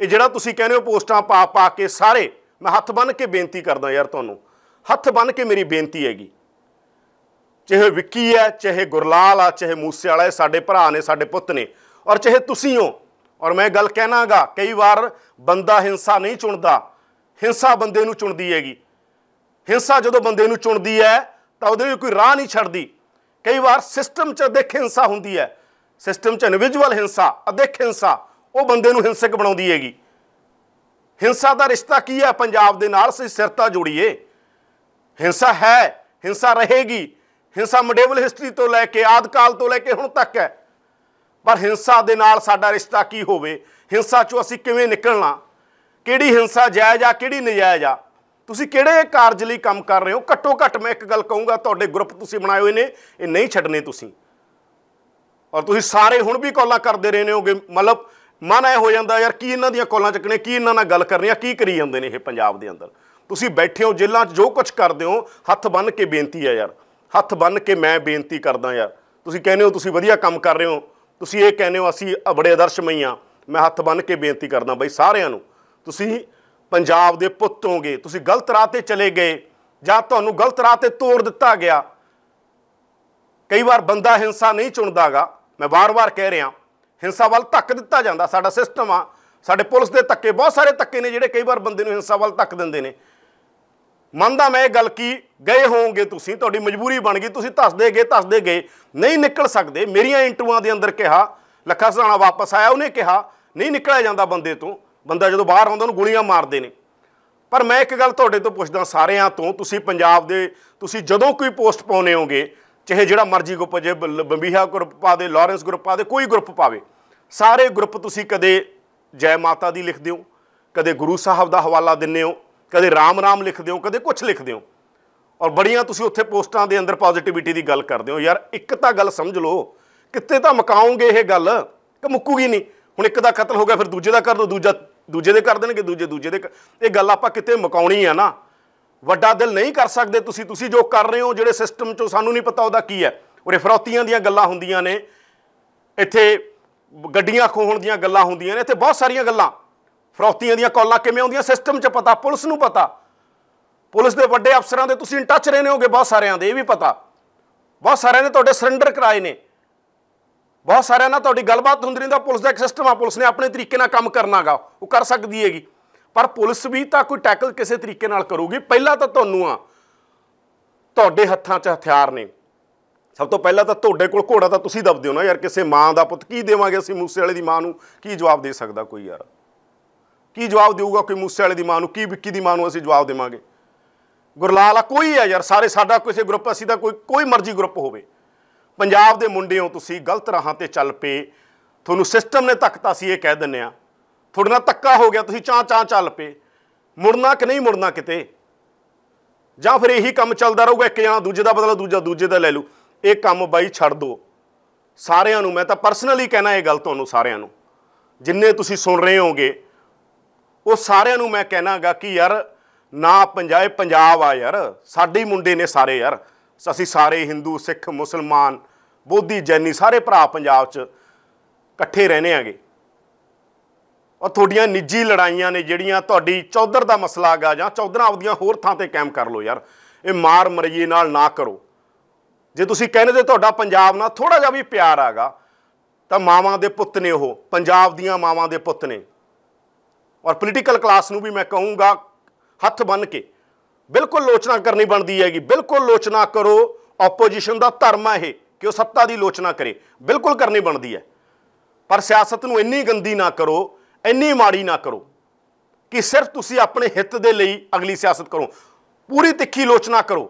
ਇਹ ਜਿਹੜਾ ਤੁਸੀਂ ਕਹਿੰਦੇ ਹੋ ਪੋਸਟਾਂ ਪਾ ਪਾ ਕੇ ਸਾਰੇ ਮੈਂ ਹੱਥ ਬੰਨ ਕੇ ਬੇਨਤੀ ਕਰਦਾ ਯਾਰ ਤੁਹਾਨੂੰ ਹੱਥ ਬੰਨ ਕੇ ਮੇਰੀ ਬੇਨਤੀ ਹੈਗੀ ਚਾਹੇ ਵਿੱਕੀ ਹੈ ਚਾਹੇ ਗੁਰਲਾਲ ਆ ਚਾਹੇ ਮੂਸੇ ਵਾਲਾ ਹੈ ਸਾਡੇ ਭਰਾ ਨੇ ਸਾਡੇ ਪੁੱਤ ਨੇ ਔਰ ਚਾਹੇ ਤੁਸੀਂ ਹੋ ਔਰ ਮੈਂ ਗੱਲ ਕਹਿਣਾਗਾ ਕਈ ਵਾਰ ਬੰਦਾ ਹਿੰਸਾ ਨਹੀਂ ਚੁਣਦਾ ਹਿੰਸਾ ਬੰਦੇ ਨੂੰ ਚੁਣਦੀ ਹੈਗੀ ਹਿੰਸਾ ਜਦੋਂ ਬੰਦੇ ਨੂੰ ਚੁਣਦੀ ਹੈ ਤਾਂ ਉਹਦੇ ਕੋਈ ਰਾਹ ਨਹੀਂ ਛੱਡਦੀ ਕਈ ਵਾਰ ਸਿਸਟਮ 'ਚ ਦੇਖ ਹਿੰਸਾ ਹੁੰਦੀ ਹੈ ਸਿਸਟਮ 'ਚ ਇਨਵਿਜੂਅਲ ਹਿੰਸਾ ਅਦੇਖ ਹਿੰਸਾ ਉਹ ਬੰਦੇ ਨੂੰ ਹਿੰਸਕ ਬਣਾਉਂਦੀ ਹੈਗੀ ਹਿੰਸਾ ਦਾ ਰਿਸ਼ਤਾ ਕੀ ਹੈ ਪੰਜਾਬ ਦੇ ਨਾਲ ਸੇ ਸਿਰਤਾ ਜੋੜੀਏ ਹਿੰਸਾ ਹੈ ਹਿੰਸਾ ਰਹੇਗੀ ਹਿੰਸਾ ਮਡੇਵਲ ਹਿਸਟਰੀ ਤੋਂ ਲੈ ਕੇ ਆਦ ਕਾਲ ਤੋਂ ਲੈ ਕੇ ਹੁਣ ਤੱਕ ਹੈ ਪਰ ਹਿੰਸਾ ਦੇ ਨਾਲ ਸਾਡਾ ਰਿਸ਼ਤਾ ਕੀ ਹੋਵੇ ਹਿੰਸਾ ਚੋਂ ਅਸੀਂ ਕਿਵੇਂ ਨਿਕਲਣਾ ਕਿਹੜੀ ਹਿੰਸਾ ਜਾਇਜ਼ ਆ ਕਿਹੜੀ ਨਜਾਇਜ਼ ਆ ਤੁਸੀਂ ਕਿਹੜੇ ਕਾਰਜ ਲਈ ਕੰਮ ਕਰ ਰਹੇ ਹੋ ਘੱਟੋ ਘੱਟ ਮੈਂ ਇੱਕ ਗੱਲ ਕਹੂੰਗਾ ਤੁਹਾਡੇ ਗਰੁੱਪ ਤੁਸੀਂ ਬਣਾਏ ਹੋਏ ਨੇ ਇਹ ਨਹੀਂ ਛੱਡਨੇ ਤੁਸੀਂ ਔਰ ਤੁਸੀਂ ਸਾਰੇ ਹੁਣ ਵੀ ਕੋਲਾ ਕਰਦੇ ਰਹੇ ਨੇ ਹੋਗੇ ਮਤਲਬ ਮਨ ਐ ਹੋ ਜਾਂਦਾ ਯਾਰ ਕੀ ਇਹਨਾਂ ਦੀਆਂ ਕੋਲਾਂ ਚੱਕਣੇ ਕੀ ਇਹਨਾਂ ਨਾਲ ਗੱਲ ਕਰਨੀ ਆ ਕੀ ਕਰੀ ਜਾਂਦੇ ਨੇ ਇਹ ਪੰਜਾਬ ਦੇ ਅੰਦਰ ਤੁਸੀਂ ਬੈਠੇ ਹੋ ਜੇਲ੍ਹਾਂ 'ਚ ਜੋ ਕੁਝ ਕਰਦੇ ਹੋ ਹੱਥ ਬੰਨ ਕੇ ਬੇਨਤੀ ਆ ਯਾਰ ਹੱਥ ਬੰਨ ਕੇ ਮੈਂ ਬੇਨਤੀ ਕਰਦਾ ਯਾਰ ਤੁਸੀਂ ਕਹਿੰਦੇ ਹੋ ਤੁਸੀਂ ਵਧੀਆ ਕੰਮ ਕਰ ਰਹੇ ਹੋ ਤੁਸੀਂ ਇਹ ਕਹਿੰਦੇ ਹੋ ਅਸੀਂ ਬੜੇ ਆਦਰਸ਼ਮਈ ਆ ਮੈਂ ਹੱਥ ਬੰਨ ਕੇ ਬੇਨਤੀ ਕਰਦਾ ਬਈ ਸਾਰਿਆਂ ਨੂੰ ਤੁਸੀਂ ਪੰਜਾਬ ਦੇ ਪੁੱਤ ਹੋਗੇ ਤੁਸੀਂ ਗਲਤ ਰਾਹ ਤੇ ਚਲੇ ਗਏ ਜਾਂ ਤੁਹਾਨੂੰ ਗਲਤ ਰਾਹ ਤੇ ਤੋੜ ਦਿੱਤਾ ਗਿਆ ਕਈ ਵਾਰ ਬੰਦਾ ਹਿੰਸਾ ਨਹੀਂ ਚੁਣਦਾਗਾ ਮੈਂ ਵਾਰ-ਵਾਰ ਕਹਿ ਰਿਹਾ ਹਿੰਸਾ ਵੱਲ ਧੱਕ ਦਿੱਤਾ ਜਾਂਦਾ ਸਾਡਾ ਸਿਸਟਮ ਆ ਸਾਡੇ ਪੁਲਿਸ ਦੇ ਧੱਕੇ ਬਹੁਤ ਸਾਰੇ ਧੱਕੇ ਨੇ ਜਿਹੜੇ ਕਈ ਵਾਰ ਬੰਦੇ ਨੂੰ ਹਿੰਸਾ ਵੱਲ ਧੱਕ ਦਿੰਦੇ ਨੇ ਮੰਨਦਾ ਮੈਂ ਇਹ ਗੱਲ ਕੀ ਗਏ ਹੋਵੋਗੇ ਤੁਸੀਂ ਤੁਹਾਡੀ ਮਜਬੂਰੀ ਬਣ ਗਈ ਤੁਸੀਂ ਧੱਸਦੇ ਗਏ ਧੱਸਦੇ ਗਏ ਨਹੀਂ ਨਿਕਲ ਸਕਦੇ ਮੇਰੀਆਂ ਇੰਟਰਵਿਊਆਂ ਦੇ ਅੰਦਰ ਕਿਹਾ ਲੱਖਾ ਸਰਾਣਾ ਵਾਪਸ ਆਇਆ ਉਹਨੇ ਕਿਹਾ ਨਹੀਂ ਨਿਕਲਿਆ ਜਾਂਦਾ ਬੰਦੇ ਤੋਂ ਬੰਦਾ ਜਦੋਂ ਬਾਹਰ ਆਉਂਦਾ ਉਹਨੂੰ ਗੋਲੀਆਂ ਮਾਰਦੇ ਨੇ ਪਰ ਮੈਂ ਇੱਕ ਗੱਲ ਤੁਹਾਡੇ ਤੋਂ ਪੁੱਛਦਾ ਸਾਰਿਆਂ ਤੋਂ ਤੁਸੀਂ ਪੰਜਾਬ ਦੇ ਤੁਸੀਂ ਜਦੋਂ ਕੋਈ ਪੋਸਟ ਪਾਉਨੇ ਹੋਗੇ ਚਾਹੇ ਜਿਹੜਾ ਮਰਜ਼ੀ ਗਰੁੱਪ ਜੇ ਬੰਬੀਹਾ ਗਰੁੱਪ ਦੇ ਲਾਰੈਂਸ ਗਰੁੱਪ ਦੇ ਕੋਈ ਗਰੁੱਪ ਪਾਵੇ ਸਾਰੇ ਗਰੁੱਪ ਤੁਸੀਂ ਕਦੇ ਜੈ ਮਾਤਾ ਦੀ ਲਿਖਦੇ ਹੋ ਕਦੇ ਗੁਰੂ ਸਾਹਿਬ ਦਾ ਹਵਾਲਾ ਦਿੰਨੇ ਹੋ ਕਦੇ ਰਾਮ ਰਾਮ ਲਿਖਦੇ ਹੋ ਕਦੇ ਕੁਝ ਲਿਖਦੇ ਹੋ ਔਰ ਬੜੀਆਂ ਤੁਸੀਂ ਉੱਥੇ ਪੋਸਟਾਂ ਦੇ ਅੰਦਰ ਪੋਜ਼ਿਟਿਵਿਟੀ ਦੀ ਗੱਲ ਕਰਦੇ ਹੋ ਯਾਰ ਇੱਕ ਤਾਂ ਗੱਲ ਸਮਝ ਲਓ ਕਿੱਥੇ ਤਾਂ ਮਕਾਉਂਗੇ ਇਹ ਗੱਲ ਕਿ ਮੁੱਕੂਗੀ ਨਹੀਂ ਹੁਣ ਇੱਕ ਦਾ ਕਤਲ ਹੋ ਗਿਆ ਫਿਰ ਦੂਜੇ ਦਾ ਕਰ ਦੋ ਦੂਜਾ ਦੂਜੇ ਦੇ ਕਰ ਦੇਣਗੇ ਦੂਜੇ ਦੂਜੇ ਦੇ ਇਹ ਗੱਲ ਆਪਾਂ ਕਿਤੇ ਮਕਾਉਣੀ ਆ ਨਾ ਵੱਡਾ ਦਿਲ ਨਹੀਂ ਕਰ ਸਕਦੇ ਤੁਸੀਂ ਤੁਸੀਂ ਜੋ ਕਰ ਰਹੇ ਹੋ ਜਿਹੜੇ ਸਿਸਟਮ ਚੋਂ ਸਾਨੂੰ ਨਹੀਂ ਪਤਾ ਉਹਦਾ ਕੀ ਹੈ ਉਰੇ ਫਰੌਤੀਆਂ ਦੀਆਂ ਗੱਲਾਂ ਹੁੰਦੀਆਂ ਨੇ ਇੱਥੇ ਗੱਡੀਆਂ ਖੋਹਣ ਦੀਆਂ ਗੱਲਾਂ ਹੁੰਦੀਆਂ ਨੇ ਇੱਥੇ ਬਹੁਤ ਸਾਰੀਆਂ ਗੱਲਾਂ ਫਰੌਤੀਆਂ ਦੀਆਂ ਕਾਲਾਂ ਕਿਵੇਂ ਆਉਂਦੀਆਂ ਸਿਸਟਮ 'ਚ ਪਤਾ ਪੁਲਿਸ ਨੂੰ ਪਤਾ ਪੁਲਿਸ ਦੇ ਵੱਡੇ ਅਫਸਰਾਂ ਦੇ ਤੁਸੀਂ ਇਨ ਰਹੇ ਨੇ ਹੋਗੇ ਬਹੁਤ ਸਾਰਿਆਂ ਦੇ ਇਹ ਵੀ ਪਤਾ ਬਹੁਤ ਸਾਰਿਆਂ ਨੇ ਤੁਹਾਡੇ ਸਰੈਂਡਰ ਕਰਾਏ ਨੇ ਬਹੁਤ ਸਾਰਿਆਂ ਨਾਲ ਤੁਹਾਡੀ ਗੱਲਬਾਤ ਹੁੰਦੀ ਰਹਿੰਦਾ ਪੁਲਿਸ ਦਾ ਇੱਕ ਸਿਸਟਮ ਆ ਪੁਲਿਸ ਨੇ ਆਪਣੇ ਤਰੀਕੇ ਨਾਲ ਕੰਮ ਕਰਨਾਗਾ ਉਹ ਕਰ ਸਕਦੀ ਹੈਗੀ ਪਰ ਪੁਲਿਸ ਵੀ ਤਾਂ ਕੋਈ ਟੈਕਲ ਕਿਸੇ ਤਰੀਕੇ ਨਾਲ ਕਰੂਗੀ ਪਹਿਲਾਂ ਤਾਂ ਤੁਹਾਨੂੰ ਆ ਤੁਹਾਡੇ ਹੱਥਾਂ 'ਚ ਹਥਿਆਰ ਨੇ ਸਭ ਤੋਂ ਪਹਿਲਾਂ ਤਾਂ ਤੁਹਾਡੇ ਕੋਲ ਘੋੜਾ ਤਾਂ ਤੁਸੀਂ ਦਬਦੇ ਹੋ ਨਾ ਯਾਰ ਕਿਸੇ ਮਾਂ ਦਾ ਪੁੱਤ ਕੀ ਦੇਵਾਂਗੇ ਅਸੀਂ ਮੂਸੇ ਵਾਲੇ ਦੀ ਮਾਂ ਨੂੰ ਕੀ ਜਵਾਬ ਦੇ ਸਕਦਾ ਕੋਈ ਯਾਰ ਕੀ ਜਵਾਬ ਦੇਊਗਾ ਕੋਈ ਮੂਸੇ ਵਾਲੇ ਦੀ ਮਾਂ ਨੂੰ ਕੀ ਵਿੱਕੀ ਦੀ ਮਾਂ ਨੂੰ ਅਸੀਂ ਜਵਾਬ ਦੇਵਾਂਗੇ ਗੁਰਲਾਲ ਆ ਕੋਈ ਆ ਯਾਰ ਸਾਰੇ ਸਾਡਾ ਕਿਸੇ ਗਰੁੱਪ ਅਸੀਂ ਦਾ ਕੋਈ ਕੋਈ ਮਰਜ਼ੀ ਗਰੁੱਪ ਹੋਵੇ ਪੰਜਾਬ ਦੇ ਮੁੰਡੇ ਹੋ ਤੁਸੀਂ ਗਲਤ ਰਾਹਾਂ ਤੇ ਚੱਲ ਪਏ ਤੁਹਾਨੂੰ ਸਿਸਟਮ ਨੇ ਤੱਕਤਾ ਸੀ ਇਹ ਕਹਿ ਦਿੰਨੇ ਆ ਤੁਹਾਡੇ ਨਾਲ ਤੱਕਾ ਹੋ ਗਿਆ ਤੁਸੀਂ ਚਾਂ ਚਾਂ ਚੱਲ ਪਏ ਮੁੜਨਾ ਕਿ ਨਹੀਂ ਮੁੜਨਾ ਕਿਤੇ ਜਾਂ ਫਿਰ ਇਹੀ ਕੰਮ ਚੱਲਦਾ ਰਹੂਗਾ ਇੱਕ ਜਾਂ ਦੂਜੇ ਦਾ ਬਦਲਾ ਦੂਜਾ ਦੂਜੇ ਦਾ ਲੈ ਲੂ ਇਹ ਕੰਮ ਬਾਈ ਛੱਡ ਦਿਓ ਸਾਰਿਆਂ ਨੂੰ ਮੈਂ ਤਾਂ ਪਰਸਨਲੀ ਕਹਿਣਾ ਇਹ ਗੱਲ ਤੁਹਾਨੂੰ ਸਾਰਿਆਂ ਨੂੰ ਜਿੰਨੇ ਤੁਸੀਂ ਸੁਣ ਰਹੇ ਹੋਗੇ ਉਹ ਸਾਰਿਆਂ ਨੂੰ ਮੈਂ ਕਹਿਣਾਗਾ ਕਿ ਯਾਰ ਨਾ ਪੰਜਾਏ ਪੰਜਾਬ ਆ ਯਾਰ ਸਾਡੇ ਮੁੰਡੇ ਨੇ ਸਾਰੇ ਯਾਰ ਅਸੀਂ ਸਾਰੇ ਹਿੰਦੂ ਸਿੱਖ ਮੁਸਲਮਾਨ ਬੋਧੀ ਜੈਨੀ ਸਾਰੇ ਭਰਾ ਪੰਜਾਬ 'ਚ ਇਕੱਠੇ ਰਹਨੇ ਆਗੇ ਔਰ ਤੁਹਾਡੀਆਂ ਨਿੱਜੀ ਲੜਾਈਆਂ ਨੇ ਜਿਹੜੀਆਂ ਤੁਹਾਡੀ ਚੌਧਰ ਦਾ ਮਸਲਾ ਆਗਾ ਜਾਂ ਚੌਧਰਾਂ ਆਪਦੀਆਂ ਹੋਰ ਥਾਂ ਤੇ ਕੈਮ ਕਰ ਲੋ ਯਾਰ ਇਹ ਮਾਰ ਮਰਈਏ ਨਾਲ ਨਾ ਕਰੋ ਜੇ ਤੁਸੀਂ ਕਹਿੰਦੇ ਤੇ ਤੁਹਾਡਾ ਪੰਜਾਬ ਨਾਲ ਥੋੜਾ ਜਿਹਾ ਵੀ ਪਿਆਰ ਆਗਾ ਤਾਂ ਮਾਵਾਂ ਦੇ ਪੁੱਤ ਨੇ ਉਹ ਪੰਜਾਬ ਦੀਆਂ ਮਾਵਾਂ ਦੇ ਪੁੱਤ ਨੇ ਔਰ ਪੋਲੀਟੀਕਲ ਕਲਾਸ ਨੂੰ ਵੀ ਮੈਂ ਕਹੂੰਗਾ ਹੱਥ ਬੰਨ ਕੇ ਬਿਲਕੁਲ ਲੋਚਨਾ ਕਰਨੀ ਬਣਦੀ ਹੈਗੀ ਬਿਲਕੁਲ ਲੋਚਨਾ ਕਰੋ ਆਪੋਜੀਸ਼ਨ ਦਾ ਧਰਮ ਹੈ ਇਹ ਕਿ ਉਹ ਸੱਤਾ ਦੀ ਲੋਚਨਾ ਕਰੇ ਬਿਲਕੁਲ ਕਰਨੀ ਬਣਦੀ ਹੈ ਪਰ ਸਿਆਸਤ ਨੂੰ ਇੰਨੀ ਗੰਦੀ ਨਾ ਕਰੋ ਇੰਨੀ ਮਾੜੀ ਨਾ ਕਰੋ ਕਿ ਸਿਰਫ ਤੁਸੀਂ ਆਪਣੇ ਹਿੱਤ ਦੇ ਲਈ ਅਗਲੀ ਸਿਆਸਤ ਕਰੋ ਪੂਰੀ ਤਿੱਖੀ ਲੋਚਨਾ ਕਰੋ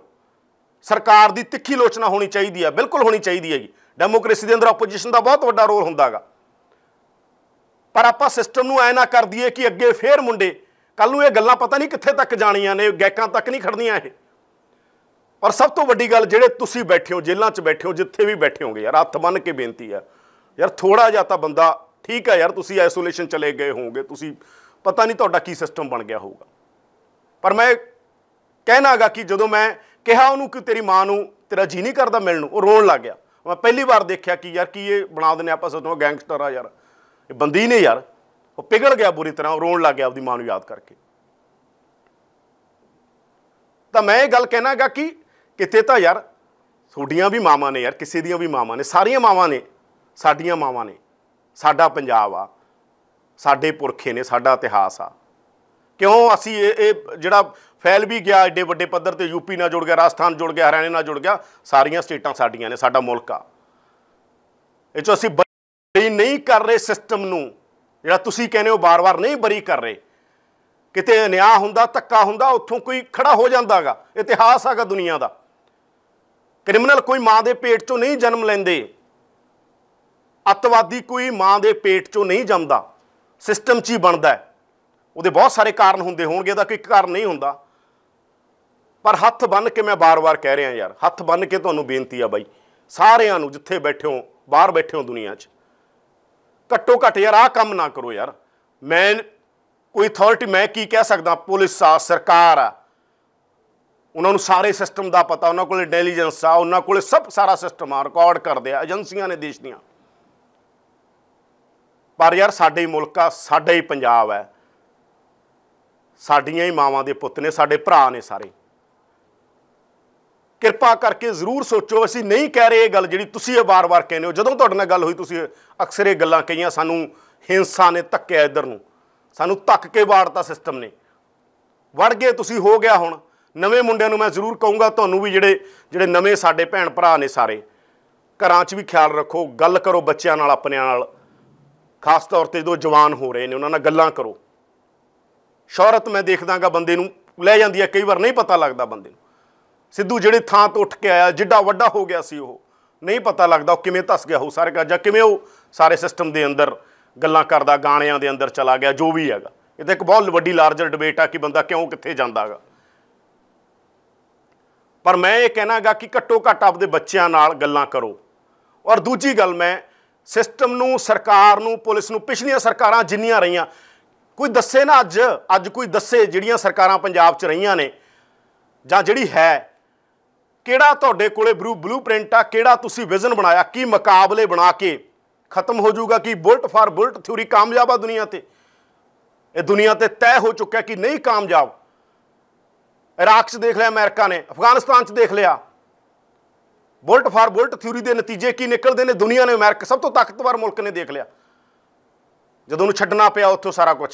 ਸਰਕਾਰ ਦੀ ਤਿੱਖੀ ਲੋਚਨਾ ਹੋਣੀ ਚਾਹੀਦੀ ਹੈ ਬਿਲਕੁਲ ਹੋਣੀ ਚਾਹੀਦੀ ਜੀ ਡੈਮੋਕ੍ਰੇਸੀ ਦੇ ਅੰਦਰ ਆਪੋਜੀਸ਼ਨ ਦਾ ਬਹੁਤ ਵੱਡਾ ਰੋਲ ਹੁੰਦਾਗਾ ਪਰ ਆਪਾਂ ਸਿਸਟਮ ਨੂੰ ਐ ਨਾ ਕਰ ਦਈਏ ਕਿ ਅੱਗੇ ਫੇਰ ਮੁੰਡੇ ਕੱਲ ਨੂੰ ਇਹ ਗੱਲਾਂ ਪਤਾ ਨਹੀਂ ਕਿੱਥੇ ਤੱਕ ਜਾਣੀਆਂ ਨੇ ਗੈਕਾਂ ਤੱਕ ਨਹੀਂ ਖੜਨੀਆਂ ਇਹ ਔਰ ਸਭ ਤੋਂ ਵੱਡੀ ਗੱਲ ਜਿਹੜੇ ਤੁਸੀਂ ਬੈਠੇ ਹੋ ਜੇਲ੍ਹਾਂ 'ਚ ਬੈਠੇ ਹੋ ਜਿੱਥੇ ਵੀ ਬੈਠੇ ਹੋਗੇ ਯਾਰ ਹੱਥ ਬੰਨ ਕੇ ਬੇਨਤੀ ਆ ਯਾਰ ਥੋੜਾ ਜਿਹਾ ਤਾਂ ਬੰਦਾ ਠੀਕ ਹੈ ਯਾਰ ਤੁਸੀਂ ਆਈਸੋਲੇਸ਼ਨ ਚਲੇ ਗਏ ਹੋਵੋਗੇ ਤੁਸੀਂ ਪਤਾ ਨਹੀਂ ਤੁਹਾਡਾ ਕੀ ਸਿਸਟਮ ਬਣ ਗਿਆ ਹੋਊਗਾ ਪਰ ਮੈਂ ਕਹਿਣਾਗਾ ਕਿ ਜਦੋਂ ਮੈਂ ਕਿਹਾ ਉਹਨੂੰ ਕਿ ਤੇਰੀ ਮਾਂ ਨੂੰ ਤੇਰਾ ਜੀ ਨਹੀਂ ਕਰਦਾ ਮਿਲਣ ਨੂੰ ਉਹ ਰੋਣ ਲੱਗ ਗਿਆ ਮੈਂ ਪਹਿਲੀ ਵਾਰ ਦੇਖਿਆ ਕਿ ਯਾਰ ਕੀ ਇਹ ਬਣਾ ਦਨੇ ਆਪਾਂ ਸੋਚੋ ਗੈਂਗਸਟਰ ਆ ਯਾਰ ਇਹ ਬੰਦੀ ਨੇ ਯਾਰ ਉਹ ਪਿਗੜ ਗਿਆ ਬੁਰੀ ਤਰ੍ਹਾਂ ਉਹ ਰੋਣ ਲੱਗ ਗਿਆ ਆਪਣੀ ਮਾਂ ਨੂੰ ਯਾਦ ਕਰਕੇ ਤਾਂ ਮੈਂ ਇਹ ਗੱਲ ਕਹਿਣਾਗਾ ਕਿ ਕਿਤੇ ਤਾਂ ਯਾਰ ਤੁਹਾਡੀਆਂ ਵੀ ਮਾਵਾਂ ਨੇ ਯਾਰ ਕਿਸੇ ਦੀਆਂ ਵੀ ਮਾਵਾਂ ਨੇ ਸਾਰੀਆਂ ਮਾਵਾਂ ਨੇ ਸਾਡੀਆਂ ਮਾਵਾਂ ਨੇ ਸਾਡਾ ਪੰਜਾਬ ਆ ਸਾਡੇ ਪੁਰਖੇ ਨੇ ਸਾਡਾ ਇਤਿਹਾਸ ਆ ਕਿਉਂ ਅਸੀਂ ਇਹ ਇਹ ਜਿਹੜਾ ਫੈਲ ਵੀ ਗਿਆ ਏਡੇ ਵੱਡੇ ਪੱਧਰ ਤੇ ਯੂਪੀ ਨਾਲ ਜੁੜ ਗਿਆ ਰਾਜਸਥਾਨ ਜੁੜ ਗਿਆ ਹਰਿਆਣਾ ਨਾਲ ਜੁੜ ਗਿਆ ਸਾਰੀਆਂ ਸਟੇਟਾਂ ਸਾਡੀਆਂ ਨੇ ਸਾਡਾ ਮੁਲਕ ਆ ਇਹ ਜੋ ਅਸੀਂ ਬਰੀ ਨਹੀਂ ਕਰ ਰਹੇ ਸਿਸਟਮ ਨੂੰ ਜਿਹੜਾ ਤੁਸੀਂ ਕਹਿੰਦੇ ਹੋ ਬਾਰ-ਬਾਰ ਨਹੀਂ ਬਰੀ ਕਰ ਰਹੇ ਕਿਤੇ ਅਨਿਆ ਹੁੰਦਾ ਧੱਕਾ ਹੁੰਦਾ ਉੱਥੋਂ ਕੋਈ ਖੜਾ ਹੋ ਜਾਂਦਾਗਾ ਇਤਿਹਾਸ ਹੈਗਾ ਦੁਨੀਆ ਦਾ ਕ੍ਰਿਮੀਨਲ ਕੋਈ ਮਾਂ ਦੇ ਪੇਟ ਚੋਂ ਨਹੀਂ ਜਨਮ ਲੈਂਦੇ ਅਤਵਾਦੀ ਕੋਈ ਮਾਂ ਦੇ ਪੇਟ ਚੋਂ ਨਹੀਂ ਜੰਮਦਾ ਸਿਸਟਮ 'ਚ ਹੀ ਬਣਦਾ ਉਹਦੇ ਬਹੁਤ ਸਾਰੇ ਕਾਰਨ ਹੁੰਦੇ ਹੋਣਗੇ ਦਾ ਕੋਈ ਕਾਰਨ ਨਹੀਂ ਹੁੰਦਾ ਪਰ ਹੱਥ ਬੰਨ ਕੇ ਮੈਂ ਬਾਰ-ਬਾਰ ਕਹਿ ਰਿਹਾ ਯਾਰ ਹੱਥ ਬੰਨ ਕੇ ਤੁਹਾਨੂੰ ਬੇਨਤੀ ਆ ਬਾਈ ਸਾਰਿਆਂ ਨੂੰ ਜਿੱਥੇ ਬੈਠੇ ਹੋ ਬਾਹਰ ਬੈਠੇ ਹੋ ਦੁਨੀਆ 'ਚ ਘੱਟੋ ਘੱਟ ਯਾਰ ਆਹ ਕੰਮ ਨਾ ਕਰੋ ਯਾਰ ਮੈਂ ਕੋਈ ਅਥਾਰਟੀ ਮੈਂ ਕੀ ਕਹਿ ਸਕਦਾ ਪੁਲਿਸ ਆ ਸਰਕਾਰ ਆ ਉਹਨਾਂ ਨੂੰ ਸਾਰੇ ਸਿਸਟਮ ਦਾ ਪਤਾ ਉਹਨਾਂ ਕੋਲ ਇੰਟੈਲੀਜੈਂਸ ਆ ਉਹਨਾਂ ਕੋਲ ਸਭ ਸਾਰਾ ਸਿਸਟਮ ਆ ਰਿਕਾਰਡ ਕਰਦੇ ਆ ਏਜੰਸੀਆਂ ਨੇ ਦੇਸ਼ ਦੀਆਂ ਪਰ ਯਾਰ ਸਾਡੇ ਹੀ ਮੁਲਕ ਆ ਸਾਡਾ ਹੀ ਪੰਜਾਬ ਹੈ ਸਾਡੀਆਂ ਹੀ ਮਾਵਾਂ ਦੇ ਪੁੱਤ ਨੇ ਸਾਡੇ ਭਰਾ ਨੇ ਸਾਰੇ ਕਿਰਪਾ ਕਰਕੇ ਜ਼ਰੂਰ ਸੋਚੋ ਅਸੀਂ ਨਹੀਂ ਕਹਿ ਰਹੇ ਇਹ ਗੱਲ ਜਿਹੜੀ ਤੁਸੀਂ ਇਹ ਵਾਰ-ਵਾਰ ਕਹਿੰਦੇ ਹੋ ਜਦੋਂ ਤੁਹਾਡੇ ਨਾਲ ਗੱਲ ਹੋਈ ਤੁਸੀਂ ਅਕਸਰ ਇਹ ਗੱਲਾਂ ਕਹੀਆਂ ਸਾਨੂੰ ਹਿੰਸਾ ਨੇ ਧੱਕਿਆ ਇਧਰ ਨੂੰ ਸਾਨੂੰ ਧੱਕ ਕੇ ਵਾੜਤਾ ਸਿਸਟਮ ਨੇ ਵੜ ਗਏ ਤੁਸੀਂ ਹੋ ਗਿਆ ਹੁਣ ਨਵੇਂ ਮੁੰਡਿਆਂ ਨੂੰ ਮੈਂ ਜ਼ਰੂਰ ਕਹੂੰਗਾ ਤੁਹਾਨੂੰ ਵੀ ਜਿਹੜੇ ਜਿਹੜੇ ਨਵੇਂ ਸਾਡੇ ਭੈਣ ਭਰਾ ਨੇ ਸਾਰੇ ਘਰਾਂ 'ਚ ਵੀ ਖਿਆਲ ਰੱਖੋ ਗੱਲ ਕਰੋ ਬੱਚਿਆਂ ਨਾਲ ਆਪਣੇ ਨਾਲ ਖਾਸ ਤੌਰ ਤੇ ਜਦੋਂ ਜਵਾਨ ਹੋ ਰਹੇ ਨੇ ਉਹਨਾਂ ਨਾਲ ਗੱਲਾਂ ਕਰੋ ਸ਼ੌਹਰਤ ਮੈਂ ਦੇਖਦਾਗਾ ਬੰਦੇ ਨੂੰ ਲੈ ਜਾਂਦੀ ਹੈ ਕਈ ਵਾਰ ਨਹੀਂ ਪਤਾ ਲੱਗਦਾ ਬੰਦੇ ਨੂੰ ਸਿੱਧੂ ਜਿਹੜੇ ਥਾਂ ਤੋਂ ਉੱਠ ਕੇ ਆਇਆ ਜਿੱਡਾ ਵੱਡਾ ਹੋ ਗਿਆ ਸੀ ਉਹ ਨਹੀਂ ਪਤਾ ਲੱਗਦਾ ਉਹ ਕਿਵੇਂ ਧਸ ਗਿਆ ਹੋ ਸਾਰੇ ਕਾ ਜਾਂ ਕਿਵੇਂ ਉਹ ਸਾਰੇ ਸਿਸਟਮ ਦੇ ਅੰਦਰ ਗੱਲਾਂ ਕਰਦਾ ਗਾਣਿਆਂ ਦੇ ਅੰਦਰ ਚਲਾ ਗਿਆ ਜੋ ਵੀ ਹੈਗਾ ਇਹ ਤਾਂ ਇੱਕ ਬਹੁਤ ਵੱਡੀ ਲਾਰਜਰ ਡਿਬੇਟ ਆ ਕਿ ਬੰਦਾ ਕਿਉਂ ਕਿੱਥੇ ਜਾਂਦਾਗਾ ਪਰ ਮੈਂ ਇਹ ਕਹਿਣਾਗਾ ਕਿ ਘੱਟੋ ਘੱਟ ਆਪਦੇ ਬੱਚਿਆਂ ਨਾਲ ਗੱਲਾਂ ਕਰੋ ਔਰ ਦੂਜੀ ਗੱਲ ਮੈਂ ਸਿਸਟਮ ਨੂੰ ਸਰਕਾਰ ਨੂੰ ਪੁਲਿਸ ਨੂੰ ਪਿਛਲੀਆਂ ਸਰਕਾਰਾਂ ਜਿੰਨੀਆਂ ਰਹੀਆਂ ਕੋਈ ਦੱਸੇ ਨਾ ਅੱਜ ਅੱਜ ਕੋਈ ਦੱਸੇ ਜਿਹੜੀਆਂ ਸਰਕਾਰਾਂ ਪੰਜਾਬ 'ਚ ਰਹੀਆਂ ਨੇ ਜਾਂ ਜਿਹੜੀ ਹੈ ਕਿਹੜਾ ਤੁਹਾਡੇ ਕੋਲੇ ਬਲੂ ਬਲੂਪ੍ਰਿੰਟ ਆ ਕਿਹੜਾ ਤੁਸੀਂ ਵਿਜ਼ਨ ਬਣਾਇਆ ਕੀ ਮੁਕਾਬਲੇ ਬਣਾ ਕੇ ਖਤਮ ਹੋ ਜਾਊਗਾ ਕਿ ਬੁਲਟ ਫਾਰ ਬੁਲਟ ਥਿਊਰੀ ਕਾਮਯਾਬ ਆ ਦੁਨੀਆ ਤੇ ਇਹ ਦੁਨੀਆ ਤੇ ਤੈਅ ਹੋ ਚੁੱਕਿਆ ਕਿ ਨਹੀਂ ਕਾਮਯਾਬ ਇਰਾਕ 'ਚ ਦੇਖ ਲਿਆ ਅਮਰੀਕਾ ਨੇ ਅਫਗਾਨਿਸਤਾਨ 'ਚ ਦੇਖ ਲਿਆ ਬੁਲਟ ਫਾਰ ਬੁਲਟ ਥਿਊਰੀ ਦੇ ਨਤੀਜੇ ਕੀ ਨਿਕਲਦੇ ਨੇ ਦੁਨੀਆ ਨੇ ਅਮਰੀਕਾ ਸਭ ਤੋਂ ਤਾਕਤਵਰ ਮੁਲਕ ਨੇ ਦੇਖ ਲਿਆ ਜਦੋਂ ਉਹਨੂੰ ਛੱਡਣਾ ਪਿਆ ਉੱਥੋਂ ਸਾਰਾ ਕੁਝ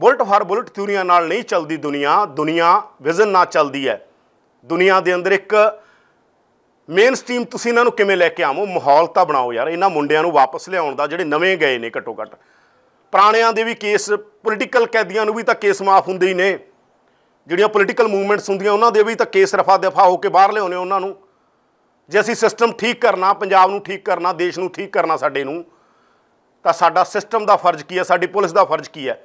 ਬੁਲਟ ਫਾਰ ਬੁਲਟ ਥਿਊਰੀਆਂ ਨਾਲ ਨਹੀਂ ਚੱਲਦੀ ਦੁਨੀਆ ਦੁਨੀਆ ਵਿਜ਼ਨ ਨਾਲ ਚੱਲਦੀ ਹੈ ਦੁਨੀਆ ਦੇ ਅੰਦਰ ਇੱਕ ਮੇਨ ਸਟ੍ਰੀਮ ਤੁਸੀਂ ਇਹਨਾਂ ਨੂੰ ਕਿਵੇਂ ਲੈ ਕੇ ਆਵੋ ਮਾਹੌਲ ਤਾਂ ਬਣਾਓ ਯਾਰ ਇਹਨਾਂ ਮੁੰਡਿਆਂ ਨੂੰ ਵਾਪਸ ਲਿਆਉਣ ਦਾ ਜਿਹੜੇ ਨਵੇਂ ਗਏ ਨੇ ਘਟੋ ਘਟ ਪੁਰਾਣਿਆਂ ਦੇ ਵੀ ਕੇਸ ਪੋਲੀਟੀਕਲ ਕੈਦੀਆਂ ਨੂੰ ਵੀ ਤਾਂ ਕੇਸ ਮਾਫ ਹੁੰਦੇ ਹੀ ਨੇ ਜਿਹੜੀਆਂ ਪੋਲੀਟੀਕਲ ਮੂਵਮੈਂਟਸ ਹੁੰਦੀਆਂ ਉਹਨਾਂ ਦੇ ਵੀ ਤਾਂ ਕੇਸ ਰਫਾ ਦਫਾ ਹੋ ਕੇ ਬਾਹਰ ਲਿਆਉਨੇ ਉਹਨਾਂ ਨੂੰ ਜੇ ਅਸੀਂ ਸਿਸਟਮ ਠੀਕ ਕਰਨਾ ਪੰਜਾਬ ਨੂੰ ਠੀਕ ਕਰਨਾ ਦੇਸ਼ ਨੂੰ ਠੀਕ ਕਰਨਾ ਸਾਡੇ ਨੂੰ ਤਾਂ ਸਾਡਾ ਸਿਸਟਮ ਦਾ ਫਰਜ਼ ਕੀ ਹੈ ਸਾਡੀ ਪੁਲਿਸ ਦਾ ਫਰਜ਼ ਕੀ ਹੈ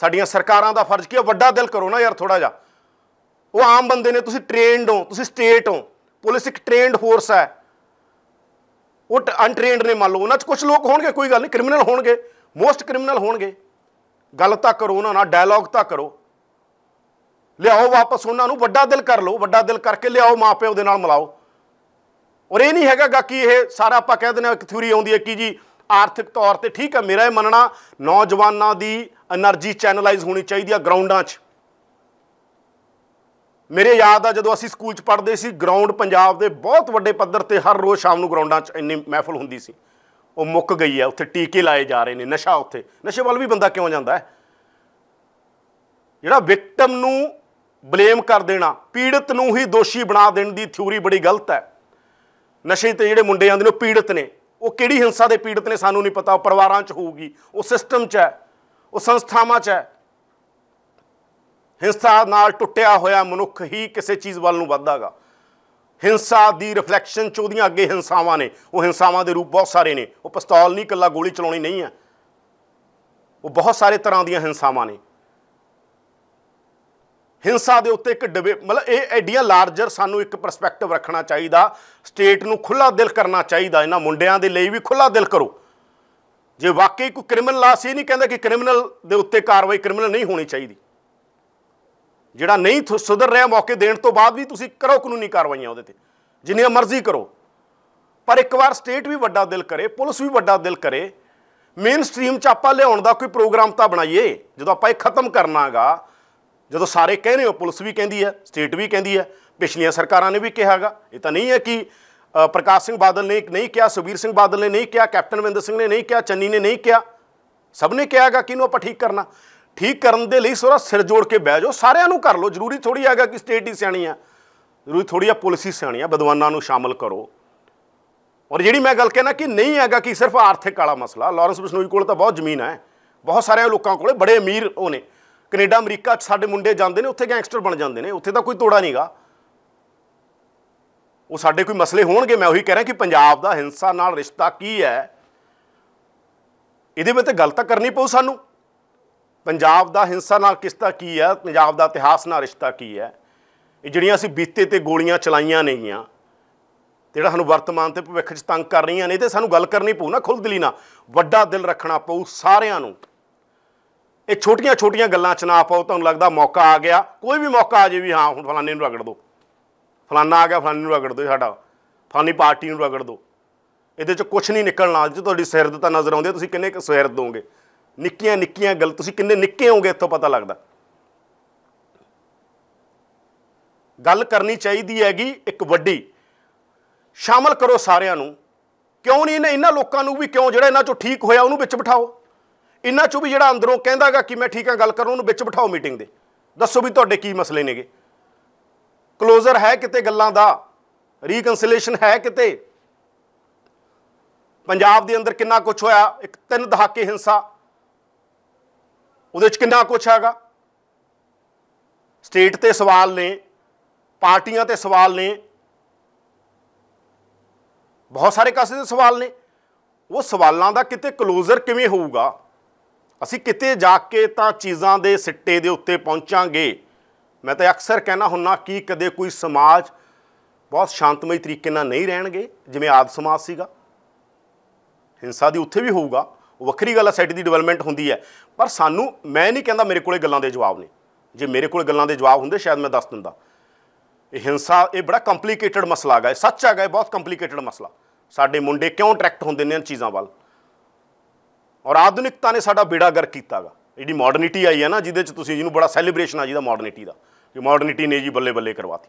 ਸਾਡੀਆਂ ਸਰਕਾਰਾਂ ਦਾ ਫਰਜ਼ ਕੀ ਹੈ ਵੱਡਾ ਦਿਲ ਕਰੋ ਨਾ ਯਾਰ ਥੋੜਾ ਜਿਹਾ ਉਹ ਆਮ ਬੰਦੇ ਨੇ ਤੁਸੀਂ ਟ੍ਰੇਨਡ ਹੋ ਤੁਸੀਂ ਸਟੇਟ ਹੋ ਪੁਲਿਸ ਇੱਕ ਟ੍ਰੇਨਡ ਫੋਰਸ ਹੈ ਉਹ ਅਨਟ੍ਰੇਨਡ ਨੇ ਮੰਨ ਲਓ ਉਹਨਾਂ 'ਚ ਕੁਝ ਲੋਕ ਹੋਣਗੇ ਕੋਈ ਗੱਲ ਨਹੀਂ ਕ੍ਰਿਮੀਨਲ ਹੋਣਗੇ ਮੋਸਟ ਕ੍ਰਿਮੀਨਲ ਹੋਣਗੇ ਗੱਲ ਤਾਂ ਕਰੋ ਉਹਨਾਂ ਨਾਲ ਡਾਇਲੌਗ ਤਾਂ ਕਰੋ ਲਿਆਓ ਵਾਪਸ ਉਹਨਾਂ ਨੂੰ ਵੱਡਾ ਦਿਲ ਕਰ ਲਓ ਵੱਡਾ ਦਿਲ ਕਰਕੇ ਲਿਆਓ ਮਾਪਿਓ ਦੇ ਨਾਲ ਮਿਲਾਓ ਔਰ ਇਹ ਨਹੀਂ ਹੈਗਾ ਕਿ ਇਹ ਸਾਰਾ ਆਪਾਂ ਕਹਿ ਦਿੰਦੇ ਆ ਇੱਕ ਥਿਊਰੀ ਆਉਂਦੀ ਹੈ ਕਿ ਜੀ ਆਰਥਿਕ ਤੌਰ ਤੇ ਠੀਕ ਹੈ ਮੇਰਾ ਇਹ ਮੰਨਣਾ ਨੌਜਵਾਨਾਂ ਦੀ એનર્ਜੀ ਚੈਨਲਾਈਜ਼ ਹੋਣੀ ਚਾਹੀਦੀ ਆ ਗਰਾਊਂਡਾਂ 'ਚ ਮੇਰੇ ਯਾਦ ਆ ਜਦੋਂ ਅਸੀਂ ਸਕੂਲ 'ਚ ਪੜ੍ਹਦੇ ਸੀ ਗਰਾਊਂਡ ਪੰਜਾਬ ਦੇ ਬਹੁਤ ਵੱਡੇ ਪੱਧਰ ਤੇ ਹਰ ਰੋਜ਼ ਸ਼ਾਮ ਨੂੰ ਗਰਾਊਂਡਾਂ 'ਚ ਇੰਨੀ ਮਹਿਫਲ ਹੁੰਦੀ ਸੀ ਉਹ ਮੁੱਕ ਗਈ ਹੈ ਉੱਥੇ ਟੀਕੇ ਲਾਏ ਜਾ ਰਹੇ ਨੇ ਨਸ਼ਾ ਉੱਥੇ ਨਸ਼ੇ ਵੱਲ ਵੀ ਬੰਦਾ ਕਿਉਂ ਜਾਂਦਾ ਹੈ ਜਿਹੜਾ ਵਿਕਟਮ ਨੂੰ ਬਲੇਮ ਕਰ ਦੇਣਾ ਪੀੜਤ ਨੂੰ ਹੀ ਦੋਸ਼ੀ ਬਣਾ ਦੇਣ ਦੀ ਥਿਊਰੀ ਬੜੀ ਗਲਤ ਹੈ ਨਸ਼ੇ ਤੇ ਜਿਹੜੇ ਮੁੰਡੇ ਆਉਂਦੇ ਨੇ ਉਹ ਪੀੜਤ ਨੇ ਉਹ ਕਿਹੜੀ ਹਿੰਸਾ ਦੇ ਪੀੜਤ ਨੇ ਸਾਨੂੰ ਨਹੀਂ ਪਤਾ ਉਹ ਪਰਿਵਾਰਾਂ 'ਚ ਹੋਊਗੀ ਉਹ ਸਿਸਟਮ 'ਚ ਹੈ ਉਹ ਸੰਸਥਾਵਾਂ 'ਚ ਹੈ ਹਿੰਸਾ ਨਾਲ ਟੁੱਟਿਆ ਹੋਇਆ ਮਨੁੱਖ ਹੀ ਕਿਸੇ ਚੀਜ਼ ਵੱਲ ਨੂੰ ਵੱਧਦਾਗਾ ਹਿੰਸਾ ਦੀ ਰਿਫਲੈਕਸ਼ਨ ਚ ਉਹਦੀਆਂ ਅੱਗੇ ਹਿੰਸਾਵਾਂ ਨੇ ਉਹ ਹਿੰਸਾਵਾਂ ਦੇ ਰੂਪ ਬਹੁਤ ਸਾਰੇ ਨੇ ਉਹ ਪਿਸਤੌਲ ਨਹੀਂ ਇਕੱਲਾ ਗੋਲੀ ਚਲਾਉਣੀ ਨਹੀਂ ਹੈ ਉਹ ਬਹੁਤ ਸਾਰੇ ਤਰ੍ਹਾਂ ਦੀਆਂ ਹਿੰਸਾਵਾਂ ਨੇ ਹਿੰਸਾ ਦੇ ਉੱਤੇ ਇੱਕ ਡਿਬੇ ਮਤਲਬ ਇਹ ਐਡੀਆਂ ਲਾਰਜਰ ਸਾਨੂੰ ਇੱਕ ਪਰਸਪੈਕਟਿਵ ਰੱਖਣਾ ਚਾਹੀਦਾ ਸਟੇਟ ਨੂੰ ਖੁੱਲਾ ਦਿਲ ਕਰਨਾ ਚਾਹੀਦਾ ਇਹਨਾਂ ਮੁੰਡਿਆਂ ਦੇ ਲਈ ਵੀ ਖੁੱਲਾ ਦਿਲ ਕਰੋ ਜੇ ਵਾਕਈ ਕੋਈ ਕ੍ਰਿਮੀਨਲ ਲਾਸ ਸੀ ਨਹੀਂ ਕਹਿੰਦਾ ਕਿ ਕ੍ਰਿਮੀਨਲ ਦੇ ਉੱਤੇ ਕਾਰਵਾਈ ਕ੍ਰਿਮੀਨਲ ਨਹੀਂ ਹੋਣੀ ਚਾਹੀਦੀ ਜਿਹੜਾ ਨਹੀਂ ਸੁਧਰ ਰਿਹਾ ਮੌਕੇ ਦੇਣ ਤੋਂ ਬਾਅਦ ਵੀ ਤੁਸੀਂ ਕਰੋ ਕਾਨੂੰਨੀ ਕਾਰਵਾਈਆਂ ਉਹਦੇ ਤੇ ਜਿੰਨੀ ਮਰਜ਼ੀ ਕਰੋ ਪਰ ਇੱਕ ਵਾਰ ਸਟੇਟ ਵੀ ਵੱਡਾ ਦਿਲ ਕਰੇ ਪੁਲਿਸ ਵੀ ਵੱਡਾ ਦਿਲ ਕਰੇ ਮੇਨ ਸਟ੍ਰੀਮ ਚ ਆਪਾਂ ਲਿਆਉਣ ਦਾ ਕੋਈ ਪ੍ਰੋਗਰਾਮ ਤਾਂ ਬਣਾਈਏ ਜਦੋਂ ਆਪਾਂ ਇਹ ਖਤਮ ਕਰਨਾਗਾ ਜਦੋਂ ਸਾਰੇ ਕਹਿ ਰਹੇ ਹੋ ਪੁਲਿਸ ਵੀ ਕਹਿੰਦੀ ਹੈ ਸਟੇਟ ਵੀ ਕਹਿੰਦੀ ਹੈ ਪਿਛਲੀਆਂ ਸਰਕਾਰਾਂ ਨੇ ਵੀ ਕਿਹਾਗਾ ਇਹ ਤਾਂ ਨਹੀਂ ਹੈ ਕਿ ਪ੍ਰਕਾਸ਼ ਸਿੰਘ ਬਾਦਲ ਨੇ ਨਹੀਂ ਕਿਹਾ ਸੁਬੀਰ ਸਿੰਘ ਬਾਦਲ ਨੇ ਨਹੀਂ ਕਿਹਾ ਕੈਪਟਨ ਵਿੰਦਰ ਸਿੰਘ ਨੇ ਨਹੀਂ ਕਿਹਾ ਚੰਨੀ ਨੇ ਨਹੀਂ ਕਿਹਾ ਸਭ ਨੇ ਕਿਹਾਗਾ ਕਿ ਇਹਨੂੰ ਆਪਾਂ ਠੀਕ ਕਰਨਾ ਠੀਕ ਕਰਨ ਦੇ ਲਈ ਸੋਰਾ ਸਿਰ ਜੋੜ ਕੇ ਬਹਿ ਜਾਓ ਸਾਰਿਆਂ ਨੂੰ ਕਰ ਲਓ ਜ਼ਰੂਰੀ ਥੋੜੀ ਹੈਗਾ ਕਿ ਸਟੇਟ ਹੀ ਸਿਆਣੀ ਆ ਜ਼ਰੂਰੀ ਥੋੜੀ ਆ ਪੁਲਿਸ ਹੀ ਸਿਆਣੀ ਆ ਵਿਦਵਾਨਾਂ ਨੂੰ ਸ਼ਾਮਲ ਕਰੋ ਔਰ ਜਿਹੜੀ ਮੈਂ ਗੱਲ ਕਹਿਣਾ ਕਿ ਨਹੀਂ ਹੈਗਾ ਕਿ ਸਿਰਫ ਆਰਥਿਕ ਵਾਲਾ ਮਸਲਾ ਲਾਰੈਂਸ ਬਿਸ਼ਨੋਈ ਕੋਲ ਤਾਂ ਬਹੁਤ ਜ਼ਮੀਨ ਹੈ ਬਹੁਤ ਸਾਰੇ ਲੋਕਾਂ ਕੋਲੇ ਬੜੇ ਅਮੀਰ ਉਹ ਨੇ ਕੈਨੇਡਾ ਅਮਰੀਕਾ ਸਾਡੇ ਮੁੰਡੇ ਜਾਂਦੇ ਨੇ ਉੱਥੇ ਗੈਂਗਸਟਰ ਬਣ ਜਾਂਦੇ ਨੇ ਉੱਥੇ ਤਾਂ ਕੋਈ ਤੋੜਾ ਨਹੀਂਗਾ ਉਹ ਸਾਡੇ ਕੋਈ ਮਸਲੇ ਹੋਣਗੇ ਮੈਂ ਉਹੀ ਕਹਿ ਰਿਹਾ ਕਿ ਪੰਜਾਬ ਦਾ ਹਿੰਸਾ ਨਾਲ ਰਿਸ਼ਤਾ ਕੀ ਹੈ ਇਹਦੇ ਵਿੱਚ ਗੱਲ ਤਾਂ ਕਰਨੀ ਪਊ ਸਾਨੂੰ ਪੰਜਾਬ ਦਾ ਹਿੰਸਾ ਨਾਲ ਕਿਸਤਾ ਕੀ ਹੈ ਪੰਜਾਬ ਦਾ ਇਤਿਹਾਸ ਨਾਲ ਰਿਸ਼ਤਾ ਕੀ ਹੈ ਇਹ ਜਿਹੜੀਆਂ ਅਸੀਂ ਬੀਤੇ ਤੇ ਗੋਲੀਆਂ ਚਲਾਈਆਂ ਨੇਗੀਆਂ ਜਿਹੜਾ ਸਾਨੂੰ ਵਰਤਮਾਨ ਤੇ ਭਵਿੱਖ 'ਚ ਤੰਗ ਕਰ ਰਹੀਆਂ ਨੇ ਤੇ ਸਾਨੂੰ ਗੱਲ ਕਰਨੀ ਪਊ ਨਾ ਖੁੱਲ੍ਹ ਦਿਲੀ ਨਾਲ ਵੱਡਾ ਦਿਲ ਰੱਖਣਾ ਪਊ ਸਾਰਿਆਂ ਨੂੰ ਇਹ ਛੋਟੀਆਂ ਛੋਟੀਆਂ ਗੱਲਾਂ 'ਚ ਨਾ ਪਾਓ ਤੁਹਾਨੂੰ ਲੱਗਦਾ ਮੌਕਾ ਆ ਗਿਆ ਕੋਈ ਵੀ ਮੌਕਾ ਆ ਜੇ ਵੀ ਹਾਂ ਹੁਣ ਫਲਾਣੇ ਨੂੰ ਰਗੜ ਦੋ ਫਲਾਣਾ ਆ ਗਿਆ ਫਲਾਣੇ ਨੂੰ ਰਗੜ ਦੋ ਸਾਡਾ ਫਲਾਣੀ ਪਾਰਟੀ ਨੂੰ ਰਗੜ ਦੋ ਇਹਦੇ 'ਚ ਕੁਝ ਨਹੀਂ ਨਿਕਲਣਾ ਜੇ ਤੁਹਾਡੀ ਸਿਰਦ ਤਾਂ ਨਜ਼ਰ ਆਉਂਦੀ ਤੁਸੀਂ ਕਿੰਨੇ ਸਿਰ ਦੋਗੇ ਨਿੱਕੀਆਂ ਨਿੱਕੀਆਂ ਗੱਲ ਤੁਸੀਂ ਕਿੰਨੇ ਨਿੱਕੇ ਹੋਗੇ ਇੱਥੋਂ ਪਤਾ ਲੱਗਦਾ ਗੱਲ ਕਰਨੀ ਚਾਹੀਦੀ ਹੈਗੀ ਇੱਕ ਵੱਡੀ ਸ਼ਾਮਲ ਕਰੋ ਸਾਰਿਆਂ ਨੂੰ ਕਿਉਂ ਨਹੀਂ ਇਹਨਾਂ ਲੋਕਾਂ ਨੂੰ ਵੀ ਕਿਉਂ ਜਿਹੜਾ ਇਹਨਾਂ ਚੋਂ ਠੀਕ ਹੋਇਆ ਉਹਨੂੰ ਵਿੱਚ ਬਿਠਾਓ ਇਹਨਾਂ ਚੋਂ ਵੀ ਜਿਹੜਾ ਅੰਦਰੋਂ ਕਹਿੰਦਾਗਾ ਕਿ ਮੈਂ ਠੀਕ ਆ ਗੱਲ ਕਰਾਂ ਉਹਨੂੰ ਵਿੱਚ ਬਿਠਾਓ ਮੀਟਿੰਗ ਦੇ ਦੱਸੋ ਵੀ ਤੁਹਾਡੇ ਕੀ ਮਸਲੇ ਨੇਗੇ ਕਲੋਜ਼ਰ ਹੈ ਕਿਤੇ ਗੱਲਾਂ ਦਾ ਰੀਕਨਸੀਲੇਸ਼ਨ ਹੈ ਕਿਤੇ ਪੰਜਾਬ ਦੇ ਅੰਦਰ ਕਿੰਨਾ ਕੁਝ ਹੋਇਆ ਇੱਕ ਤਿੰਨ ਦਹਾਕੇ ਹਿੰਸਾ ਉਹਦੇ ਵਿੱਚ ਕਿੰਨਾ ਕੁਝ ਹੈਗਾ ਸਟੇਟ ਤੇ ਸਵਾਲ ਨੇ ਪਾਰਟੀਆਂ ਤੇ ਸਵਾਲ ਨੇ ਬਹੁਤ ਸਾਰੇ ਕਾਸੇ ਦੇ ਸਵਾਲ ਨੇ ਉਹ ਸਵਾਲਾਂ ਦਾ ਕਿਤੇ ਕਲੋਜ਼ਰ ਕਿਵੇਂ ਹੋਊਗਾ ਅਸੀਂ ਕਿਤੇ ਜਾ ਕੇ ਤਾਂ ਚੀਜ਼ਾਂ ਦੇ ਸਿੱਟੇ ਦੇ ਉੱਤੇ ਪਹੁੰਚਾਂਗੇ ਮੈਂ ਤਾਂ ਅਕਸਰ ਕਹਿਣਾ ਹੁੰਨਾ ਕਿ ਕਦੇ ਕੋਈ ਸਮਾਜ ਬਹੁਤ ਸ਼ਾਂਤਮਈ ਤਰੀਕੇ ਨਾਲ ਨਹੀਂ ਰਹਿਣਗੇ ਜਿਵੇਂ ਆਦ ਸਮਾਜ ਸੀਗਾ ਹਿੰਸਾ ਦੀ ਉੱਥੇ ਵੀ ਹੋਊਗਾ ਉਹ ਵੱਖਰੀ ਗੱਲ ਹੈ ਸੈਟੀ ਦੀ ਡਿਵੈਲਪਮੈਂਟ ਹੁੰਦੀ ਹੈ ਪਰ ਸਾਨੂੰ ਮੈਂ ਨਹੀਂ ਕਹਿੰਦਾ ਮੇਰੇ ਕੋਲੇ ਗੱਲਾਂ ਦੇ ਜਵਾਬ ਨੇ ਜੇ ਮੇਰੇ ਕੋਲ ਗੱਲਾਂ ਦੇ ਜਵਾਬ ਹੁੰਦੇ ਸ਼ਾਇਦ ਮੈਂ ਦੱਸ ਦਿੰਦਾ ਇਹ ਹਿੰਸਾ ਇਹ ਬੜਾ ਕੰਪਲਿਕੇਟਿਡ ਮਸਲਾ ਹੈਗਾ ਸੱਚ ਹੈਗਾ ਇਹ ਬਹੁਤ ਕੰਪਲਿਕੇਟਿਡ ਮਸਲਾ ਸਾਡੇ ਮੁੰਡੇ ਕਿਉਂ ਅਟਰੈਕਟ ਹੁੰਦੇ ਨੇ ਇਹਨਾਂ ਚੀਜ਼ਾਂ ਵੱਲ ਔਰ ਆਧੁਨਿਕਤਾ ਨੇ ਸਾਡਾ ਬੇੜਾ ਗਰ ਕੀਤਾਗਾ ਜਿਹੜੀ ਮਾਡਰਨਿਟੀ ਆਈ ਹੈ ਨਾ ਜਿਹਦੇ ਚ ਤੁਸੀਂ ਜਿਹਨੂੰ ਬੜਾ ਸੈਲੀਬ੍ਰੇਸ਼ਨ ਆ ਜਿਹਦਾ ਮਾਡਰਨਿਟੀ ਦਾ ਕਿ ਮਾਡਰਨਿਟੀ ਨੇ ਜੀ ਬੱਲੇ ਬੱਲੇ ਕਰਵਾਤੀ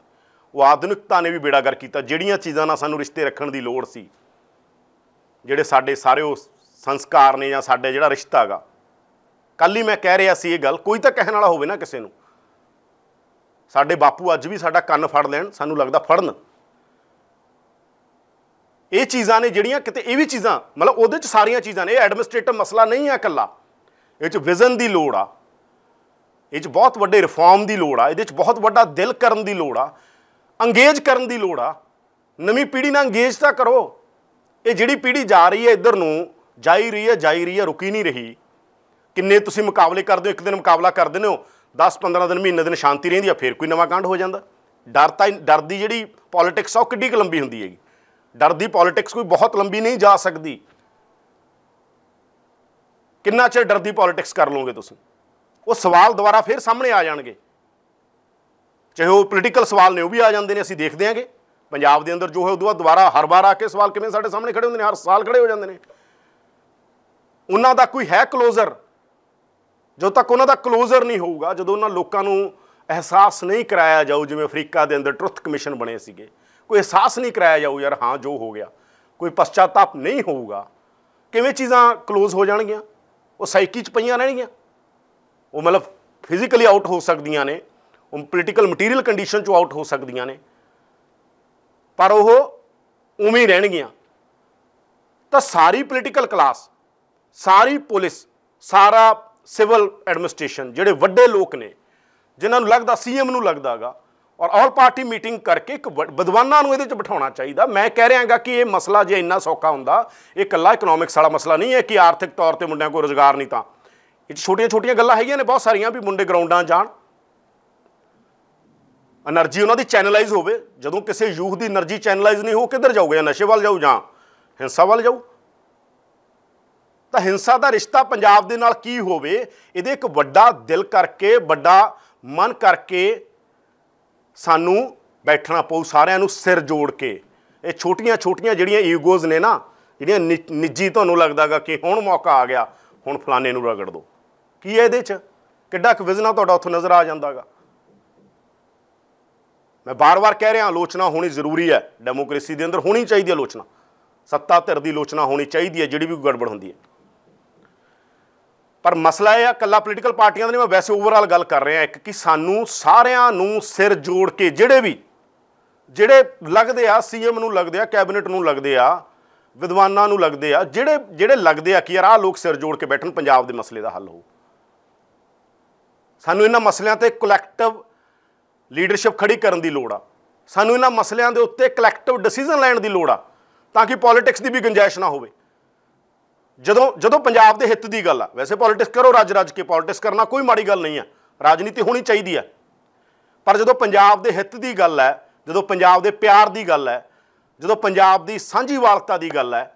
ਉਹ ਆਧੁਨਿਕਤਾ ਨੇ ਵੀ ਬੇੜਾ ਗਰ ਕੀਤਾ ਜਿਹੜੀਆਂ ਚੀਜ਼ਾਂ ਨਾਲ ਸਾਨੂੰ ਰਿਸ਼ਤੇ ਰੱਖਣ ਦੀ ਲੋੜ ਸੀ ਜਿਹੜੇ ਸਾਡੇ ਸਾਰੇ ਉਹ ਸੰਸਕਾਰ ਨੇ ਜਾਂ ਸਾਡੇ ਜਿਹੜਾ ਰਿਸ਼ਤਾ ਹੈਗਾ ਕੱਲ ਹੀ ਮੈਂ ਕਹਿ ਰਿਹਾ ਸੀ ਇਹ ਗੱਲ ਕੋਈ ਤਾਂ ਕਹਿਣ ਵਾਲਾ ਹੋਵੇ ਨਾ ਕਿਸੇ ਨੂੰ ਸਾਡੇ ਬਾਪੂ ਅੱਜ ਵੀ ਸਾਡਾ ਕੰਨ ਫੜ ਲੈਣ ਸਾਨੂੰ ਲੱਗਦਾ ਫੜਨ ਇਹ ਚੀਜ਼ਾਂ ਨੇ ਜਿਹੜੀਆਂ ਕਿਤੇ ਇਹ ਵੀ ਚੀਜ਼ਾਂ ਮਤਲਬ ਉਹਦੇ ਚ ਸਾਰੀਆਂ ਚੀਜ਼ਾਂ ਨੇ ਇਹ ਐਡਮਿਨਿਸਟ੍ਰੇਟਿਵ ਮਸਲਾ ਨਹੀਂ ਆ ਇਕੱਲਾ ਇਹ ਚ ਵਿਜ਼ਨ ਦੀ ਲੋੜ ਆ ਇਹ ਚ ਬਹੁਤ ਵੱਡੇ ਰਿਫਾਰਮ ਦੀ ਲੋੜ ਆ ਇਹਦੇ ਚ ਬਹੁਤ ਵੱਡਾ ਦਿਲ ਕਰਨ ਦੀ ਲੋੜ ਆ ਅੰਗੇਜ ਕਰਨ ਦੀ ਲੋੜ ਆ ਨਵੀਂ ਪੀੜ੍ਹੀ ਨਾਲ ਅੰਗੇਜ ਤਾਂ ਕਰੋ ਇਹ ਜਿਹੜੀ ਪੀੜ੍ਹੀ ਜਾ ਰਹੀ ਹੈ ਇੱਧਰ ਨੂੰ ਜਾਈ ਰਹੀ ਹੈ ਜਾਈ ਰਹੀ ਹੈ ਰੁਕੀ ਨਹੀਂ ਰਹੀ ਕਿੰਨੇ ਤੁਸੀਂ ਮੁਕਾਬਲੇ ਕਰਦੇ ਹੋ ਇੱਕ ਦਿਨ ਮੁਕਾਬਲਾ ਕਰ ਦਿੰਦੇ ਹੋ 10 15 ਦਿਨ ਮਹੀਨੇ ਦਿਨ ਸ਼ਾਂਤੀ ਰਹਿੰਦੀ ਆ ਫਿਰ ਕੋਈ ਨਵਾਂ ਕਾਂਡ ਹੋ ਜਾਂਦਾ ਡਰ ਤਾਂ ਡਰ ਦੀ ਜਿਹੜੀ ਪੋਲਿਟਿਕਸ ਆ ਉਹ ਕਿੱਡੀ ਕੁ ਲੰਬੀ ਹੁੰਦੀ ਹੈਗੀ ਡਰ ਦੀ ਪੋਲਿਟਿਕਸ ਕੋਈ ਬਹੁਤ ਲੰਬੀ ਨਹੀਂ ਜਾ ਸਕਦੀ ਕਿੰਨਾ ਚਿਰ ਡਰ ਦੀ ਪੋਲਿਟਿਕਸ ਕਰ ਲੋਗੇ ਤੁਸੀਂ ਉਹ ਸਵਾਲ ਦੁਬਾਰਾ ਫੇਰ ਸਾਹਮਣੇ ਆ ਜਾਣਗੇ ਚਾਹੇ ਉਹ ਪੋਲਿਟਿਕਲ ਸਵਾਲ ਨੇ ਉਹ ਵੀ ਆ ਜਾਂਦੇ ਨੇ ਅਸੀਂ ਦੇਖਦੇ ਆਂਗੇ ਪੰਜਾਬ ਦੇ ਅੰਦਰ ਜੋ ਹੈ ਉਦੋਂ ਬਾਅਦ ਦੁਬਾਰਾ ਹਰ ਵਾਰ ਆ ਕੇ ਸਵਾਲ ਕਿਵੇਂ ਸਾਡੇ ਸਾਹਮਣੇ ਖੜੇ ਹੁੰਦੇ ਨੇ ਹਰ ਸਾਲ ਖੜੇ ਹੋ ਜਾਂਦੇ ਨੇ ਉਹਨਾਂ ਦਾ ਕੋਈ ਹੈ ਕਲੋਜ਼ਰ ਜੋ ਤੱਕ ਉਹਨਾਂ ਦਾ ਕਲੋਜ਼ਰ ਨਹੀਂ ਹੋਊਗਾ ਜਦੋਂ ਉਹਨਾਂ ਲੋਕਾਂ ਨੂੰ ਅਹਿਸਾਸ ਨਹੀਂ ਕਰਾਇਆ ਜਾਊ ਜਿਵੇਂ ਅਫਰੀਕਾ ਦੇ ਅੰਦਰ ਟਰੁੱਥ ਕਮਿਸ਼ਨ ਬਣੇ ਸੀਗੇ ਕੋਈ ਅਹਿਸਾਸ ਨਹੀਂ ਕਰਾਇਆ ਜਾਊ ਯਾਰ ਹਾਂ ਜੋ ਹੋ ਗਿਆ ਕੋਈ ਪਛਤਾਤਾਪ ਨਹੀਂ ਹੋਊਗਾ ਕਿਵੇਂ ਚੀਜ਼ਾਂ ক্লোਜ਼ ਹੋ ਜਾਣਗੀਆਂ ਉਹ ਸਾਈਕੀ 'ਚ ਪਈਆਂ ਰਹਿਣਗੀਆਂ ਉਹ ਮਤਲਬ ਫਿਜ਼ੀਕਲੀ ਆਊਟ ਹੋ ਸਕਦੀਆਂ ਨੇ ਉਹ ਪੋਲੀਟੀਕਲ ਮਟੀਰੀਅਲ ਕੰਡੀਸ਼ਨ 'ਚੋਂ ਆਊਟ ਹੋ ਸਕਦੀਆਂ ਨੇ ਪਰ ਉਹ ਉਵੇਂ ਰਹਿਣਗੀਆਂ ਤਾਂ ਸਾਰੀ ਪੋਲੀਟੀਕਲ ਕਲਾਸ ਸਾਰੀ ਪੁਲਿਸ ਸਾਰਾ ਸਿਵਲ ਐਡਮਿਨਿਸਟ੍ਰੇਸ਼ਨ ਜਿਹੜੇ ਵੱਡੇ ਲੋਕ ਨੇ ਜਿਨ੍ਹਾਂ ਨੂੰ ਲੱਗਦਾ ਸੀਐਮ ਨੂੰ ਲੱਗਦਾਗਾ ਔਰ ਆਲ ਪਾਰਟੀ ਮੀਟਿੰਗ ਕਰਕੇ ਇੱਕ ਵਿਦਵਾਨਾਂ ਨੂੰ ਇਹਦੇ ਵਿੱਚ ਬਿਠਾਉਣਾ ਚਾਹੀਦਾ ਮੈਂ ਕਹਿ ਰਿਹਾਗਾ ਕਿ ਇਹ ਮਸਲਾ ਜੇ ਇੰਨਾ ਸੌਖਾ ਹੁੰਦਾ ਇਹ ਕੱਲਾ ਇਕਨੋਮਿਕਸ ਵਾਲਾ ਮਸਲਾ ਨਹੀਂ ਹੈ ਕਿ ਆਰਥਿਕ ਤੌਰ ਤੇ ਮੁੰਡਿਆਂ ਕੋਲ ਰੋਜ਼ਗਾਰ ਨਹੀਂ ਤਾਂ ਇਹ ਛੋਟੀਆਂ-ਛੋਟੀਆਂ ਗੱਲਾਂ ਹੈਗੀਆਂ ਨੇ ਬਹੁਤ ਸਾਰੀਆਂ ਵੀ ਮੁੰਡੇ ਗਰਾਊਂਡਾਂ ਜਾਣ એનર્ਜੀ ਉਹਨਾਂ ਦੀ ਚੈਨਲਾਈਜ਼ ਹੋਵੇ ਜਦੋਂ ਕਿਸੇ ਯੂਥ ਦੀ એનર્ਜੀ ਚੈਨਲਾਈਜ਼ ਨਹੀਂ ਹੋ ਕਿੱਧਰ ਜਾਊਗਾ ਜਾਂ ਨਸ਼ੇ ਵੱਲ ਜਾਊ ਜਾਂ ਹਿੰਸਾ ਵੱਲ ਜਾਊ ਤਾਂ ਹਿੰਸਾ ਦਾ ਰਿਸ਼ਤਾ ਪੰਜਾਬ ਦੇ ਨਾਲ ਕੀ ਹੋਵੇ ਇਹਦੇ ਇੱਕ ਵੱਡਾ ਦਿਲ ਕਰਕੇ ਵੱਡਾ ਮਨ ਕਰਕੇ ਸਾਨੂੰ ਬੈਠਣਾ ਪਊ ਸਾਰਿਆਂ ਨੂੰ ਸਿਰ ਜੋੜ ਕੇ ਇਹ ਛੋਟੀਆਂ-ਛੋਟੀਆਂ ਜਿਹੜੀਆਂ ਈਗੋਜ਼ ਨੇ ਨਾ ਜਿਹੜੀਆਂ ਨਿੱਜੀ ਤੁਹਾਨੂੰ ਲੱਗਦਾਗਾ ਕਿ ਹੁਣ ਮੌਕਾ ਆ ਗਿਆ ਹੁਣ ਫਲਾਣੇ ਨੂੰ ਰਗੜ ਦੋ ਕੀ ਹੈ ਇਹਦੇ 'ਚ ਕਿੱਡਾ ਕੁ ਵਿਜ਼ਨਾ ਤੁਹਾਡਾ ਉੱਥੋਂ ਨਜ਼ਰ ਆ ਜਾਂਦਾਗਾ ਮੈਂ ਬਾਰ-ਬਾਰ ਕਹਿ ਰਿਹਾ ਆਲੋਚਨਾ ਹੋਣੀ ਜ਼ਰੂਰੀ ਹੈ ਡੈਮੋਕ੍ਰੇਸੀ ਦੇ ਅੰਦਰ ਹੋਣੀ ਚਾਹੀਦੀ ਹੈ ਆਲੋਚਨਾ ਸੱਤਾ ਧਿਰ ਦੀ ਆਲੋਚਨਾ ਹੋਣੀ ਚਾਹੀਦੀ ਹੈ ਜਿਹੜੀ ਵੀ ਗੜਬੜ ਹੁੰਦੀ ਹੈ ਪਰ ਮਸਲਾ ਇਹ ਆ ਕੱਲਾ ਪੋਲੀਟੀਕਲ ਪਾਰਟੀਆਂ ਦਾ ਨਹੀਂ ਮੈਂ ਵੈਸੇ ਓਵਰਆਲ ਗੱਲ ਕਰ ਰਿਹਾ ਇੱਕ ਕਿ ਸਾਨੂੰ ਸਾਰਿਆਂ ਨੂੰ ਸਿਰ ਜੋੜ ਕੇ ਜਿਹੜੇ ਵੀ ਜਿਹੜੇ ਲੱਗਦੇ ਆ ਸੀਐਮ ਨੂੰ ਲੱਗਦੇ ਆ ਕੈਬਨਿਟ ਨੂੰ ਲੱਗਦੇ ਆ ਵਿਦਵਾਨਾਂ ਨੂੰ ਲੱਗਦੇ ਆ ਜਿਹੜੇ ਜਿਹੜੇ ਲੱਗਦੇ ਆ ਕਿ ਯਾਰ ਆਹ ਲੋਕ ਸਿਰ ਜੋੜ ਕੇ ਬੈਠਣ ਪੰਜਾਬ ਦੇ ਮਸਲੇ ਦਾ ਹੱਲ ਹੋ ਸਾਨੂੰ ਇਹਨਾਂ ਮਸਲਿਆਂ ਤੇ ਕਲੈਕਟਿਵ ਲੀਡਰਸ਼ਿਪ ਖੜੀ ਕਰਨ ਦੀ ਲੋੜ ਆ ਸਾਨੂੰ ਇਹਨਾਂ ਮਸਲਿਆਂ ਦੇ ਉੱਤੇ ਕਲੈਕਟਿਵ ਡਿਸੀਜਨ ਲੈਣ ਦੀ ਲੋੜ ਆ ਤਾਂ ਕਿ ਪੋਲਿਟਿਕਸ ਦੀ ਵੀ ਗੁੰਜਾਇਸ਼ ਨਾ ਹੋਵੇ ਜਦੋਂ ਜਦੋਂ ਪੰਜਾਬ ਦੇ ਹਿੱਤ ਦੀ ਗੱਲ ਆ ਵੈਸੇ ਪੋਲਿਟਿਕਸ ਕਰੋ ਰਾਜ ਰਾਜ ਕੇ ਪੋਲਿਟਿਕਸ ਕਰਨਾ ਕੋਈ ਮਾੜੀ ਗੱਲ ਨਹੀਂ ਆ ਰਾਜਨੀਤੀ ਹੋਣੀ ਚਾਹੀਦੀ ਆ ਪਰ ਜਦੋਂ ਪੰਜਾਬ ਦੇ ਹਿੱਤ ਦੀ ਗੱਲ ਹੈ ਜਦੋਂ ਪੰਜਾਬ ਦੇ ਪਿਆਰ ਦੀ ਗੱਲ ਹੈ ਜਦੋਂ ਪੰਜਾਬ ਦੀ ਸਾਂਝੀ ਵਾਲਤਾ ਦੀ ਗੱਲ ਹੈ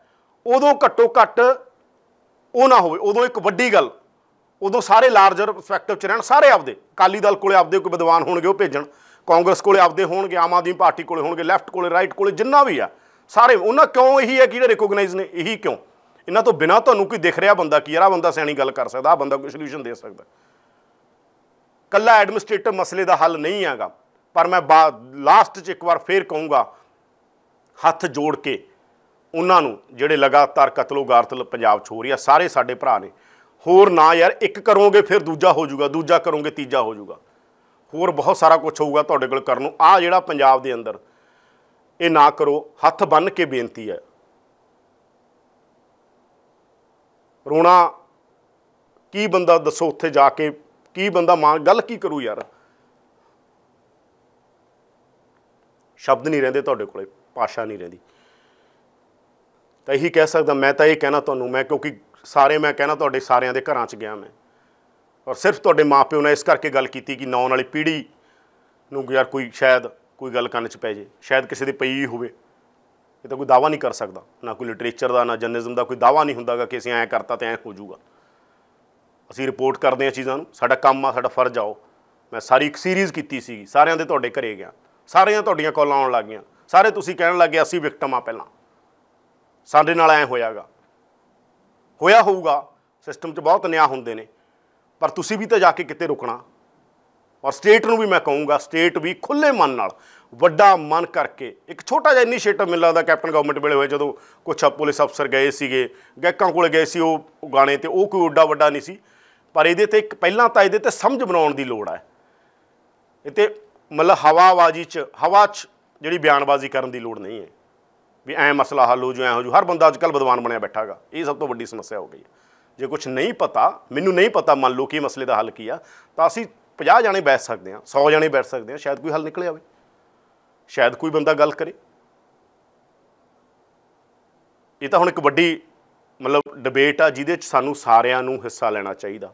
ਉਦੋਂ ਘੱਟੋ ਘੱਟ ਉਹ ਨਾ ਹੋਵੇ ਉਦੋਂ ਇੱਕ ਵੱਡੀ ਗੱਲ ਉਦੋਂ ਸਾਰੇ ਲਾਰਜਰ ਪਰਸਪੈਕਟਿਵ ਚ ਰਹਿਣ ਸਾਰੇ ਆਪਦੇ ਕਾਲੀ ਦਲ ਕੋਲੇ ਆਪਦੇ ਕੋਈ ਵਿਦਵਾਨ ਹੋਣਗੇ ਉਹ ਭੇਜਣ ਕਾਂਗਰਸ ਕੋਲੇ ਆਪਦੇ ਹੋਣਗੇ ਆਮ ਆਦਮੀ ਪਾਰਟੀ ਕੋਲੇ ਹੋਣਗੇ ਲੈਫਟ ਕੋਲੇ ਰਾਈਟ ਕੋਲੇ ਜਿੰਨਾ ਵੀ ਆ ਸਾਰੇ ਉਹਨਾਂ ਕਿਉਂ ਇਹੀ ਹੈ ਕਿ ਜਿਹੜੇ ਰਿਕੋਗਨਾਈਜ਼ ਨੇ ਇਹੀ ਕਿਉਂ ਇਹਨਾਂ ਤੋਂ ਬਿਨਾ ਤੁਹਾਨੂੰ ਕੋਈ ਦਿਖ ਰਿਹਾ ਬੰਦਾ ਕੀ ਯਾਰ ਆ ਬੰਦਾ ਸਿਆਣੀ ਗੱਲ ਕਰ ਸਕਦਾ ਆ ਬੰਦਾ ਕੋਈ ਸੋਲੂਸ਼ਨ ਦੇ ਸਕਦਾ ਕੱਲਾ ਐਡਮਿਨਿਸਟ੍ਰੇਟਿਵ ਮਸਲੇ ਦਾ ਹੱਲ ਨਹੀਂ ਹੈਗਾ ਪਰ ਮੈਂ ਲਾਸਟ 'ਚ ਇੱਕ ਵਾਰ ਫੇਰ ਕਹੂੰਗਾ ਹੱਥ ਜੋੜ ਕੇ ਉਹਨਾਂ ਨੂੰ ਜਿਹੜੇ ਲਗਾਤਾਰ ਕਤਲੋਗਾਰਤਲ ਪੰਜਾਬ 'ਚ ਹੋ ਰਹੀ ਆ ਸਾਰੇ ਸਾਡੇ ਭਰਾ ਨੇ ਹੋਰ ਨਾ ਯਾਰ ਇੱਕ ਕਰੋਗੇ ਫਿਰ ਦੂਜਾ ਹੋ ਜਾਊਗਾ ਦੂਜਾ ਕਰੋਗੇ ਤੀਜਾ ਹੋ ਜਾਊਗਾ ਹੋਰ ਬਹੁਤ ਸਾਰਾ ਕੁਝ ਹੋਊਗਾ ਤੁਹਾਡੇ ਕੋਲ ਕਰਨ ਨੂੰ ਆ ਜਿਹੜਾ ਪੰਜਾਬ ਦੇ ਅੰਦਰ ਇਹ ਨਾ ਕਰੋ ਹੱਥ ਬੰਨ ਕੇ ਬੇਨਤੀ ਹੈ ਰੋਣਾ ਕੀ ਬੰਦਾ ਦੱਸੋ ਉੱਥੇ ਜਾ ਕੇ ਕੀ ਬੰਦਾ ਮਾਂ ਗੱਲ ਕੀ ਕਰੂ ਯਾਰ ਸ਼ਬਦ ਨਹੀਂ ਰਹਿੰਦੇ ਤੁਹਾਡੇ ਕੋਲੇ ਪਾਸ਼ਾ ਨਹੀਂ ਰਹਿੰਦੀ ਤਾਂ ਇਹੀ ਕਹਿ ਸਕਦਾ ਮੈਂ ਤਾਂ ਇਹ ਕਹਿਣਾ ਤੁਹਾਨੂੰ ਮੈਂ ਕਿਉਂਕਿ ਸਾਰੇ ਮੈਂ ਕਹਿਣਾ ਤੁਹਾਡੇ ਸਾਰਿਆਂ ਦੇ ਘਰਾਂ 'ਚ ਗਿਆ ਮੈਂ ਔਰ ਸਿਰਫ ਤੁਹਾਡੇ ਮਾਪਿਓ ਨੇ ਇਸ ਕਰਕੇ ਗੱਲ ਕੀਤੀ ਕਿ ਨੌਂ ਵਾਲੀ ਪੀੜ੍ਹੀ ਨੂੰ ਯਾਰ ਕੋਈ ਸ਼ਾਇਦ ਕੋਈ ਗੱਲ ਕੰਨ 'ਚ ਪੈ ਜੇ ਸ਼ਾਇਦ ਕਿਸੇ ਦੇ ਪਈ ਹੋਵੇ ਇਹ ਤਾਂ ਕੋਈ ਦਾਵਾ ਨਹੀਂ ਕਰ ਸਕਦਾ ਨਾ ਕੋਈ ਲਿਟਰੇਚਰ ਦਾ ਨਾ ਜਰਨਲਿਜ਼ਮ ਦਾ ਕੋਈ ਦਾਵਾ ਨਹੀਂ ਹੁੰਦਾਗਾ ਕਿ ਅਸੀਂ ਐਂ ਕਰਤਾ ਤੇ ਐਂ ਹੋ ਜਾਊਗਾ ਅਸੀਂ ਰਿਪੋਰਟ ਕਰਦੇ ਹਾਂ ਚੀਜ਼ਾਂ ਨੂੰ ਸਾਡਾ ਕੰਮ ਆ ਸਾਡਾ ਫਰਜ਼ ਆਓ ਮੈਂ ਸਾਰੀ ਇੱਕ ਸੀਰੀਜ਼ ਕੀਤੀ ਸੀ ਸਾਰਿਆਂ ਦੇ ਤੁਹਾਡੇ ਘਰੇ ਗਿਆ ਸਾਰਿਆਂ ਤੁਹਾਡੀਆਂ ਕਾਲਾਂ ਆਉਣ ਲੱਗ ਗਈਆਂ ਸਾਰੇ ਤੁਸੀਂ ਕਹਿਣ ਲੱਗੇ ਅਸੀਂ ਵਿਕਟਮ ਆ ਪਹਿਲਾਂ ਸਾਡੇ ਨਾਲ ਐ ਹੋਇਆਗਾ ਹੋਇਆ ਹੋਊਗਾ ਸਿਸਟਮ 'ਚ ਬਹੁਤ ਨਿਆਂ ਹੁੰਦੇ ਨੇ ਪਰ ਤੁਸੀਂ ਵੀ ਤਾਂ ਜਾ ਕੇ ਕਿਤੇ ਰੁਕਣਾ ਔਰ ਸਟੇਟ ਨੂੰ ਵੀ ਮੈਂ ਕਹੂੰਗਾ ਸਟੇਟ ਵੀ ਖੁੱਲੇ ਮਨ ਨਾਲ ਵੱਡਾ ਮਨ ਕਰਕੇ ਇੱਕ ਛੋਟਾ ਜਿਹਾ ਇਨੀਸ਼ੀਏਟਿਵ ਮਿਲਦਾ ਲਾਦਾ ਕੈਪਟਨ ਗਵਰਨਮੈਂਟ ਵੇਲੇ ਹੋਇਆ ਜਦੋਂ ਕੁਝ ਪੁਲਿਸ ਅਫਸਰ ਗਏ ਸੀਗੇ ਗੈਕਾਂ ਕੋਲ ਗਏ ਸੀ ਉਹ ਗਾਣੇ ਤੇ ਉਹ ਕੋਈ ਓਡਾ ਵੱਡਾ ਨਹੀਂ ਸੀ ਪਰ ਇਹਦੇ ਤੇ ਇੱਕ ਪਹਿਲਾਂ ਤਾਂ ਇਹਦੇ ਤੇ ਸਮਝ ਬਣਾਉਣ ਦੀ ਲੋੜ ਹੈ ਇਹ ਤੇ ਮਤਲਬ ਹਵਾਵਾਜੀ 'ਚ ਹਵਾ 'ਚ ਜਿਹੜੀ ਬਿਆਨਬਾਜ਼ੀ ਕਰਨ ਦੀ ਲੋੜ ਨਹੀਂ ਹੈ ਵੀ ਐ ਮਸਲਾ ਹੱਲ ਹੋ ਜੂ ਐ ਹੋ ਜੂ ਹਰ ਬੰਦਾ ਅੱਜਕੱਲ ਵਿਦਵਾਨ ਬਣਿਆ ਬੈਠਾਗਾ ਇਹ ਸਭ ਤੋਂ ਵੱਡੀ ਸਮੱਸਿਆ ਹੋ ਗਈ ਜੇ ਕੁਝ ਨਹੀਂ ਪਤਾ ਮੈਨੂੰ ਨਹੀਂ ਪਤਾ ਮੰਨ ਲਓ ਕਿ ਮਸਲੇ ਦਾ ਹੱਲ ਕੀ ਆ ਤਾਂ ਅਸੀਂ 50 ਜਾਣੇ ਬੈਠ ਸਕਦੇ ਆ 100 ਜਾਣੇ ਬੈਠ ਸਕਦੇ ਆ ਸ਼ਾਇਦ ਕੋਈ ਹੱਲ ਨਿਕਲੇ ਆਵੇ ਸ਼ਾਇਦ ਕੋਈ ਬੰਦਾ ਗੱਲ ਕਰੇ ਇਹ ਤਾਂ ਹੁਣ ਇੱਕ ਵੱਡੀ ਮਤਲਬ ਡਿਬੇਟ ਆ ਜਿਹਦੇ ਵਿੱਚ ਸਾਨੂੰ ਸਾਰਿਆਂ ਨੂੰ ਹਿੱਸਾ ਲੈਣਾ ਚਾਹੀਦਾ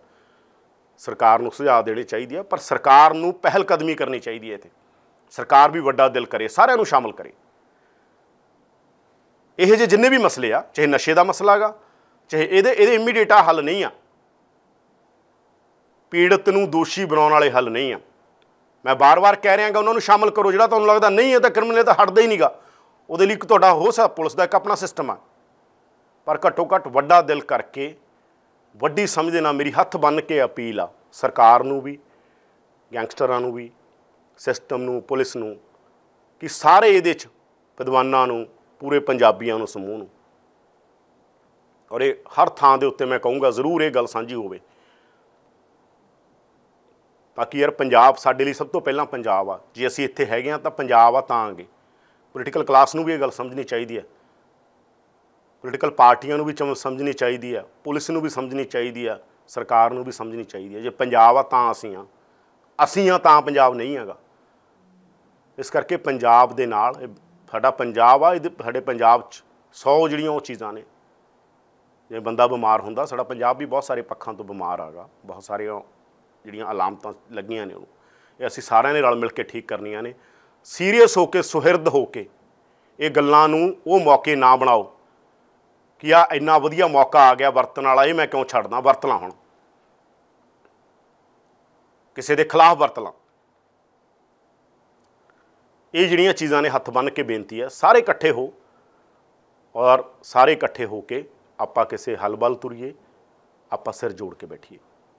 ਸਰਕਾਰ ਨੂੰ ਸੁਝਾਅ ਦੇਣੇ ਚਾਹੀਦੇ ਆ ਪਰ ਸਰਕਾਰ ਨੂੰ ਪਹਿਲ ਕਦਮੀ ਕਰਨੀ ਚਾਹੀਦੀ ਹੈ ਤੇ ਸਰਕਾਰ ਵੀ ਵੱਡਾ ਦਿਲ ਕਰੇ ਸਾਰਿਆਂ ਨੂੰ ਸ਼ਾਮਲ ਕਰੇ ਇਹ ਜੇ ਜਿੰਨੇ ਵੀ ਮਸਲੇ ਆ ਚਾਹੇ ਨਸ਼ੇ ਦਾ ਮਸਲਾ ਹੈਗਾ ਚਾਹੇ ਇਹਦੇ ਇਹਦੇ ਇਮੀਡੀਏਟ ਹੱਲ ਨਹੀਂ ਆ ਪੀੜਤ ਨੂੰ ਦੋਸ਼ੀ ਬਣਾਉਣ ਵਾਲੇ ਹੱਲ ਨਹੀਂ ਆ ਮੈਂ ਬਾਰ-ਬਾਰ ਕਹਿ ਰਿਹਾਗਾ ਉਹਨਾਂ ਨੂੰ ਸ਼ਾਮਲ ਕਰੋ ਜਿਹੜਾ ਤੁਹਾਨੂੰ ਲੱਗਦਾ ਨਹੀਂ ਹੈ ਤਾਂ ਕ੍ਰਿਮੀਨਲ ਤਾਂ ਹਟਦਾ ਹੀ ਨਹੀਂਗਾ ਉਹਦੇ ਲਈ ਇੱਕ ਤੁਹਾਡਾ ਹੋ ਸਕਦਾ ਪੁਲਿਸ ਦਾ ਇੱਕ ਆਪਣਾ ਸਿਸਟਮ ਆ ਪਰ ਘੱਟੋ ਘੱਟ ਵੱਡਾ ਦਿਲ ਕਰਕੇ ਵੱਡੀ ਸਮਝ ਦੇ ਨਾਲ ਮੇਰੀ ਹੱਥ ਬੰਨ ਕੇ ਅਪੀਲ ਆ ਸਰਕਾਰ ਨੂੰ ਵੀ ਗੈਂਗਸਟਰਾਂ ਨੂੰ ਵੀ ਸਿਸਟਮ ਨੂੰ ਪੁਲਿਸ ਨੂੰ ਕਿ ਸਾਰੇ ਇਹਦੇ 'ਚ ਵਿਦਵਾਨਾਂ ਨੂੰ ਪੂਰੇ ਪੰਜਾਬੀਆਂ ਨੂੰ ਸਮੂਹ ਨੂੰ ਔਰ ਇਹ ਹਰ ਥਾਂ ਦੇ ਉੱਤੇ ਮੈਂ ਕਹੂੰਗਾ ਜ਼ਰੂਰ ਇਹ ਗੱਲ ਸਾਂਝੀ ਹੋਵੇ ਤਾਂ ਕਿ ਯਾਰ ਪੰਜਾਬ ਸਾਡੇ ਲਈ ਸਭ ਤੋਂ ਪਹਿਲਾਂ ਪੰਜਾਬ ਆ ਜੇ ਅਸੀਂ ਇੱਥੇ ਹੈਗੇ ਆ ਤਾਂ ਪੰਜਾਬ ਆ ਤਾਂ ਅਗੇ ਪੋਲੀਟੀਕਲ ਕਲਾਸ ਨੂੰ ਵੀ ਇਹ ਗੱਲ ਸਮਝਣੀ ਚਾਹੀਦੀ ਹੈ ਪੋਲੀਟੀਕਲ ਪਾਰਟੀਆਂ ਨੂੰ ਵੀ ਸਮਝਣੀ ਚਾਹੀਦੀ ਆ ਪੁਲਿਸ ਨੂੰ ਵੀ ਸਮਝਣੀ ਚਾਹੀਦੀ ਆ ਸਰਕਾਰ ਨੂੰ ਵੀ ਸਮਝਣੀ ਚਾਹੀਦੀ ਹੈ ਜੇ ਪੰਜਾਬ ਆ ਤਾਂ ਅਸੀਂ ਆ ਅਸੀਂ ਆ ਤਾਂ ਪੰਜਾਬ ਨਹੀਂ ਹੈਗਾ ਇਸ ਕਰਕੇ ਪੰਜਾਬ ਦੇ ਨਾਲ ਸਾਡਾ ਪੰਜਾਬ ਆ ਇਹਦੇ ਸਾਡੇ ਪੰਜਾਬ 'ਚ 100 ਜਿਹੜੀਆਂ ਉਹ ਚੀਜ਼ਾਂ ਨੇ ਜੇ ਬੰਦਾ ਬਿਮਾਰ ਹੁੰਦਾ ਸਾਡਾ ਪੰਜਾਬ ਵੀ ਬਹੁਤ ਸਾਰੇ ਪੱਖਾਂ ਤੋਂ ਬਿਮਾਰ ਆਗਾ ਬਹੁਤ ਸਾਰੇ ਜਿਹੜੀਆਂ ਅਲਾਮਤਾਂ ਲੱਗੀਆਂ ਨੇ ਉਹਨੂੰ ਇਹ ਅਸੀਂ ਸਾਰਿਆਂ ਨੇ ਰਲ ਮਿਲ ਕੇ ਠੀਕ ਕਰਨੀਆਂ ਨੇ ਸੀਰੀਅਸ ਹੋ ਕੇ ਸੁਹਿਰਦ ਹੋ ਕੇ ਇਹ ਗੱਲਾਂ ਨੂੰ ਉਹ ਮੌਕੇ ਨਾ ਬਣਾਓ ਕਿ ਆ ਇੰਨਾ ਵਧੀਆ ਮੌਕਾ ਆ ਗਿਆ ਵਰਤਣ ਵਾਲਾ ਇਹ ਮੈਂ ਕਿਉਂ ਛੱਡਦਾ ਵਰਤਲਾ ਹੁਣ ਕਿਸੇ ਦੇ ਖਿਲਾਫ ਵਰਤਲਾ ਇਹ ਜਿਹੜੀਆਂ ਚੀਜ਼ਾਂ ਨੇ ਹੱਥ ਬੰਨ ਕੇ ਬੇਨਤੀ ਆ ਸਾਰੇ ਇਕੱਠੇ ਹੋ ਔਰ ਸਾਰੇ ਇਕੱਠੇ ਹੋ ਕੇ ਆਪਾਂ ਕਿਸੇ ਹਲਬਲ ਵੱਲ ਤੁਰੀਏ ਆਪਾਂ ਸਿਰ ਜੋੜ ਕੇ ਬੈਠੀਏ